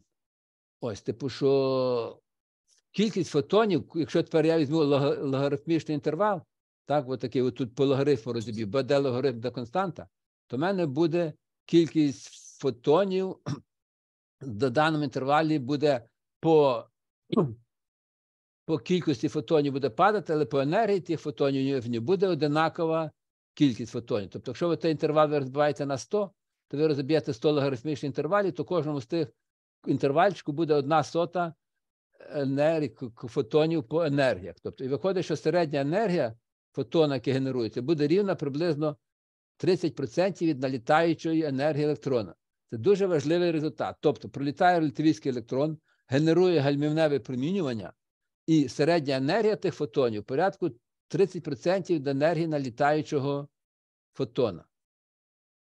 Ось, типу, що кількість фотонів, якщо тепер я візьму логарифмічний інтервал, так, от такий отут пологарифм розіб'ю, БД логарифм до константа, то в мене буде кількість фотонів до даному інтервалі буде по по кількості фотонів буде падати, але по енергії тих фотонів в не буде одинакова кількість фотонів. Тобто, якщо ви той інтервал ви розбиваєте на 100, то ви розб'єте 100 логарифмічних інтервалів, то кожному з тих інтервальчику буде одна сота е, енергії, фотонів по енергіях. Тобто, і виходить, що середня енергія фотона, який генерується, буде рівна приблизно 30% від налітаючої енергії електрона. Це дуже важливий результат. Тобто пролітає релятивістський електрон, генерує гальмівне випромінювання, і середня енергія тих фотонів порядку 30% від енергії налітаючого фотона.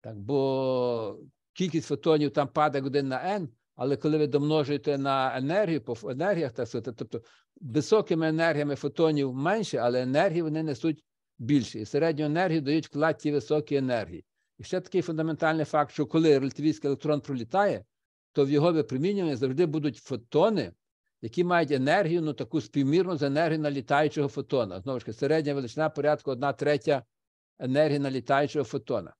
Так, Бо кількість фотонів там падає 1 на N, але коли ви домножуєте на енергію по енергіях, так сказати, тобто високими енергіями фотонів менше, але енергії вони несуть більше. І середню енергію дають вклад ті високі енергії. І ще такий фундаментальний факт, що коли релятивістський електрон пролітає, то в його випромінюванні завжди будуть фотони, які мають енергію, ну таку співмірну з енергією налітаючого фотона. Знову ж таки, середня величина порядку 1 третя енергії налітаючого фотона.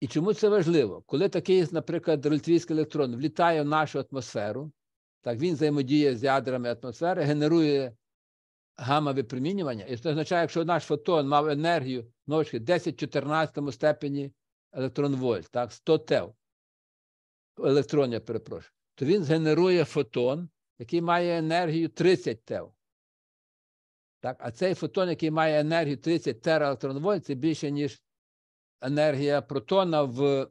І чому це важливо? Коли такий, наприклад, рольтвійський електрон влітає в нашу атмосферу, так він взаємодіє з ядрами атмосфери, генерує гамма випромінювання. І це означає, якщо наш фотон мав енергію ночки 10-14 степені електрон електронвольт, так, 100 тев електрон, я перепрошую, то він згенерує фотон, який має енергію 30 тев. Так, А цей фотон, який має енергію 30 тераелектронвольт, це більше, ніж енергія протона в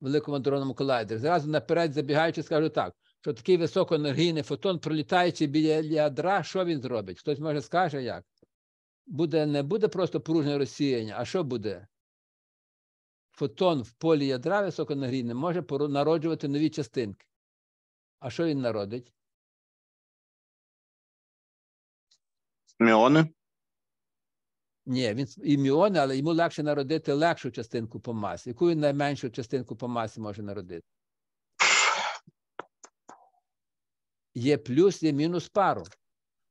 великому дронному колайдері. Зразу наперед забігаючи, скажу так, що такий високоенергійний фотон, пролітаючи біля ядра, що він зробить? Хтось може скаже як? Буде не буде просто пружне розсіяння, а що буде? Фотон в полі ядра високоенергійне, може народжувати нові частинки. А що він народить? Міони? Ні, він іміон, але йому легше народити легшу частинку по масі. Яку він найменшу частинку по масі може народити? Є плюс, є мінус пару.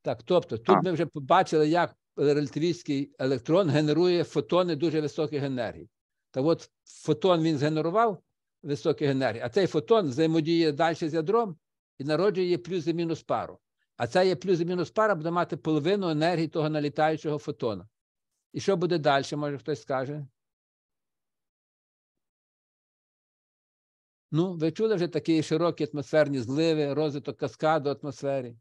Так, тобто, тут ми вже побачили, як релятивістський електрон генерує фотони дуже високих енергій. Та от фотон він згенерував високих енергій, а цей фотон взаємодіє далі з ядром і народжує плюс і мінус пару. А це є плюс і мінус пара, буде мати половину енергії того налітаючого фотона. І що буде далі, може хтось скаже? Ну, ви чули вже такі широкі атмосферні зливи, розвиток каскаду в атмосфері?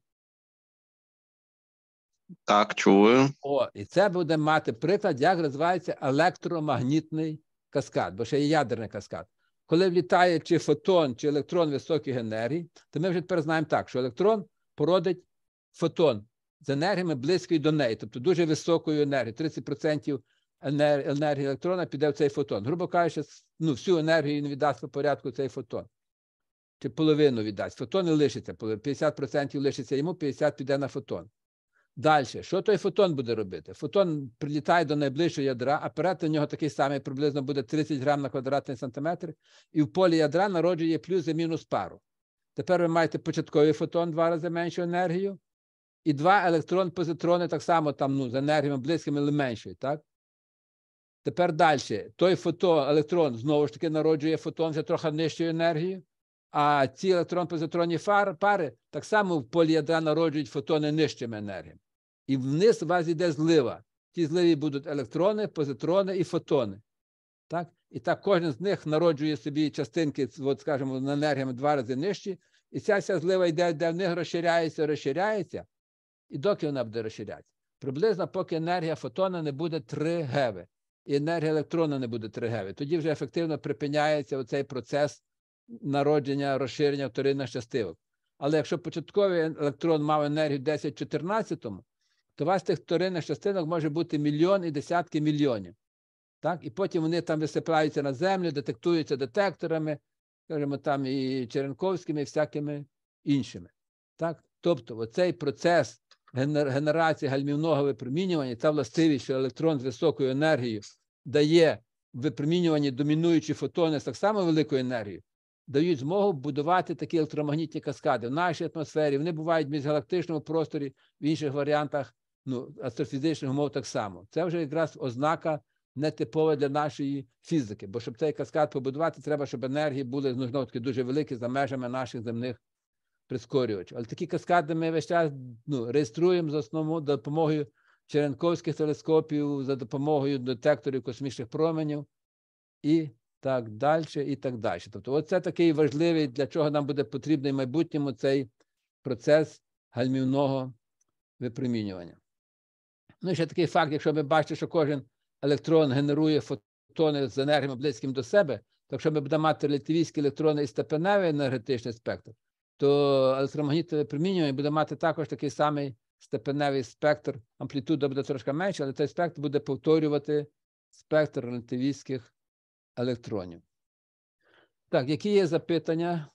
Так, чую. О, і це буде мати приклад, як розвивається електромагнітний каскад, бо ще є ядерний каскад. Коли влітає чи фотон, чи електрон високих енергій, то ми вже тепер знаємо так, що електрон породить фотон з енергіями близькою до неї, тобто дуже високою енергією, 30% енергії електрона піде в цей фотон. Грубо кажучи, ну, всю енергію він віддасть по порядку цей фотон. Чи половину віддасть. Фотони лишиться, 50% лишиться йому, 50% піде на фотон. Далі, що той фотон буде робити? Фотон прилітає до найближчого ядра, апарат у нього такий самий, приблизно буде 30 грам на квадратний сантиметр, і в полі ядра народжує плюс і мінус пару. Тепер ви маєте початковий фотон два рази меншу енергію, і два електрон-позитрони так само там ну, з енергіями близькими але меншою, так? Тепер далі. Той фотон, електрон знову ж таки народжує фотон вже трохи нижчою енергією, а ці електрон-позитронні пари так само в полі ядра народжують фотони нижчими енергіями. І вниз у вас йде злива. Ті зливі будуть електрони, позитрони і фотони. Так? І так кожен з них народжує собі частинки, от, скажімо, на енергіями два рази нижчі. І ця вся злива йде, де в них розширяється, розширяється. І доки вона буде розширятися? Приблизно, поки енергія фотона не буде 3 ГВ, і енергія електрона не буде 3 геви. Тоді вже ефективно припиняється оцей процес народження, розширення вторинних частинок. Але якщо початковий електрон мав енергію 10-14, то у вас тих вторинних частинок може бути мільйон і десятки мільйонів. Так? І потім вони там висипаються на землю, детектуються детекторами, скажімо, там і Черенковськими, і всякими іншими. Так? Тобто, оцей процес генерації гальмівного випромінювання, та властивість, що електрон з високою енергією дає випромінюванні домінуючі фотони з так само великою енергією, дають змогу будувати такі електромагнітні каскади в нашій атмосфері, вони бувають в міжгалактичному просторі, в інших варіантах ну, астрофізичних умов так само. Це вже якраз ознака нетипова для нашої фізики. Бо щоб цей каскад побудувати, треба, щоб енергії були знову таки дуже великі за межами наших земних прискорювач. Але такі каскади ми весь час ну, реєструємо за за допомогою черенковських телескопів, за допомогою детекторів космічних променів і так далі. і так далі. Тобто, оце такий важливий, для чого нам буде потрібний в майбутньому цей процес гальмівного випромінювання. Ну, і ще такий факт, якщо ми бачите, що кожен електрон генерує фотони з енергіями близьким до себе, то якщо ми будемо мати релятивістські електрони і степеневий енергетичний спектр, то електромагніт промінювання буде мати також такий самий степеневий спектр. Амплітуда буде трошки менше, але цей спектр буде повторювати спектр релятивістських електронів. Так, які є запитання?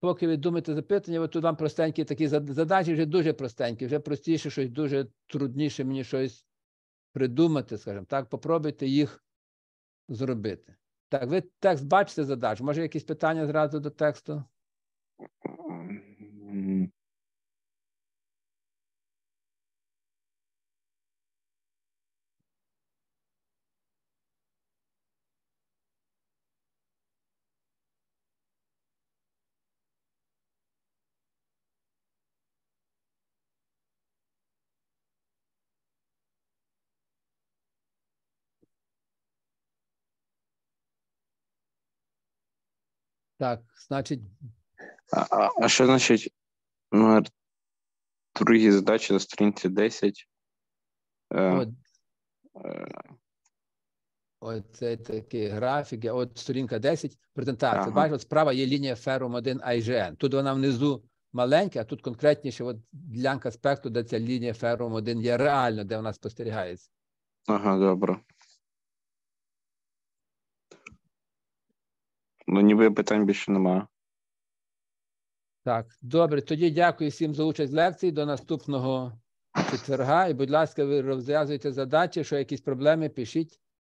Поки ви думаєте запитання, от тут вам простенькі такі задачі вже дуже простенькі, вже простіше щось дуже трудніше мені щось придумати, скажімо так, попробуйте їх зробити. Так, ви текст бачите задачу? Може, якісь питання зразу до тексту? Так, значить. А, а що значить номер другі задачі на сторінці 10? Е, От, е, от це такі От сторінка 10, презентація. Ага. Бачиш, от справа є лінія ферум 1 IGN. Тут вона внизу маленька, а тут конкретніше от ділянка спектру, де ця лінія ферум 1 є реально, де вона спостерігається. Ага, добре. Ну, ніби питань більше немає. Так, добре. Тоді дякую всім за участь в лекції. До наступного четверга. І, будь ласка, ви розв'язуйте задачі, що якісь проблеми, пишіть.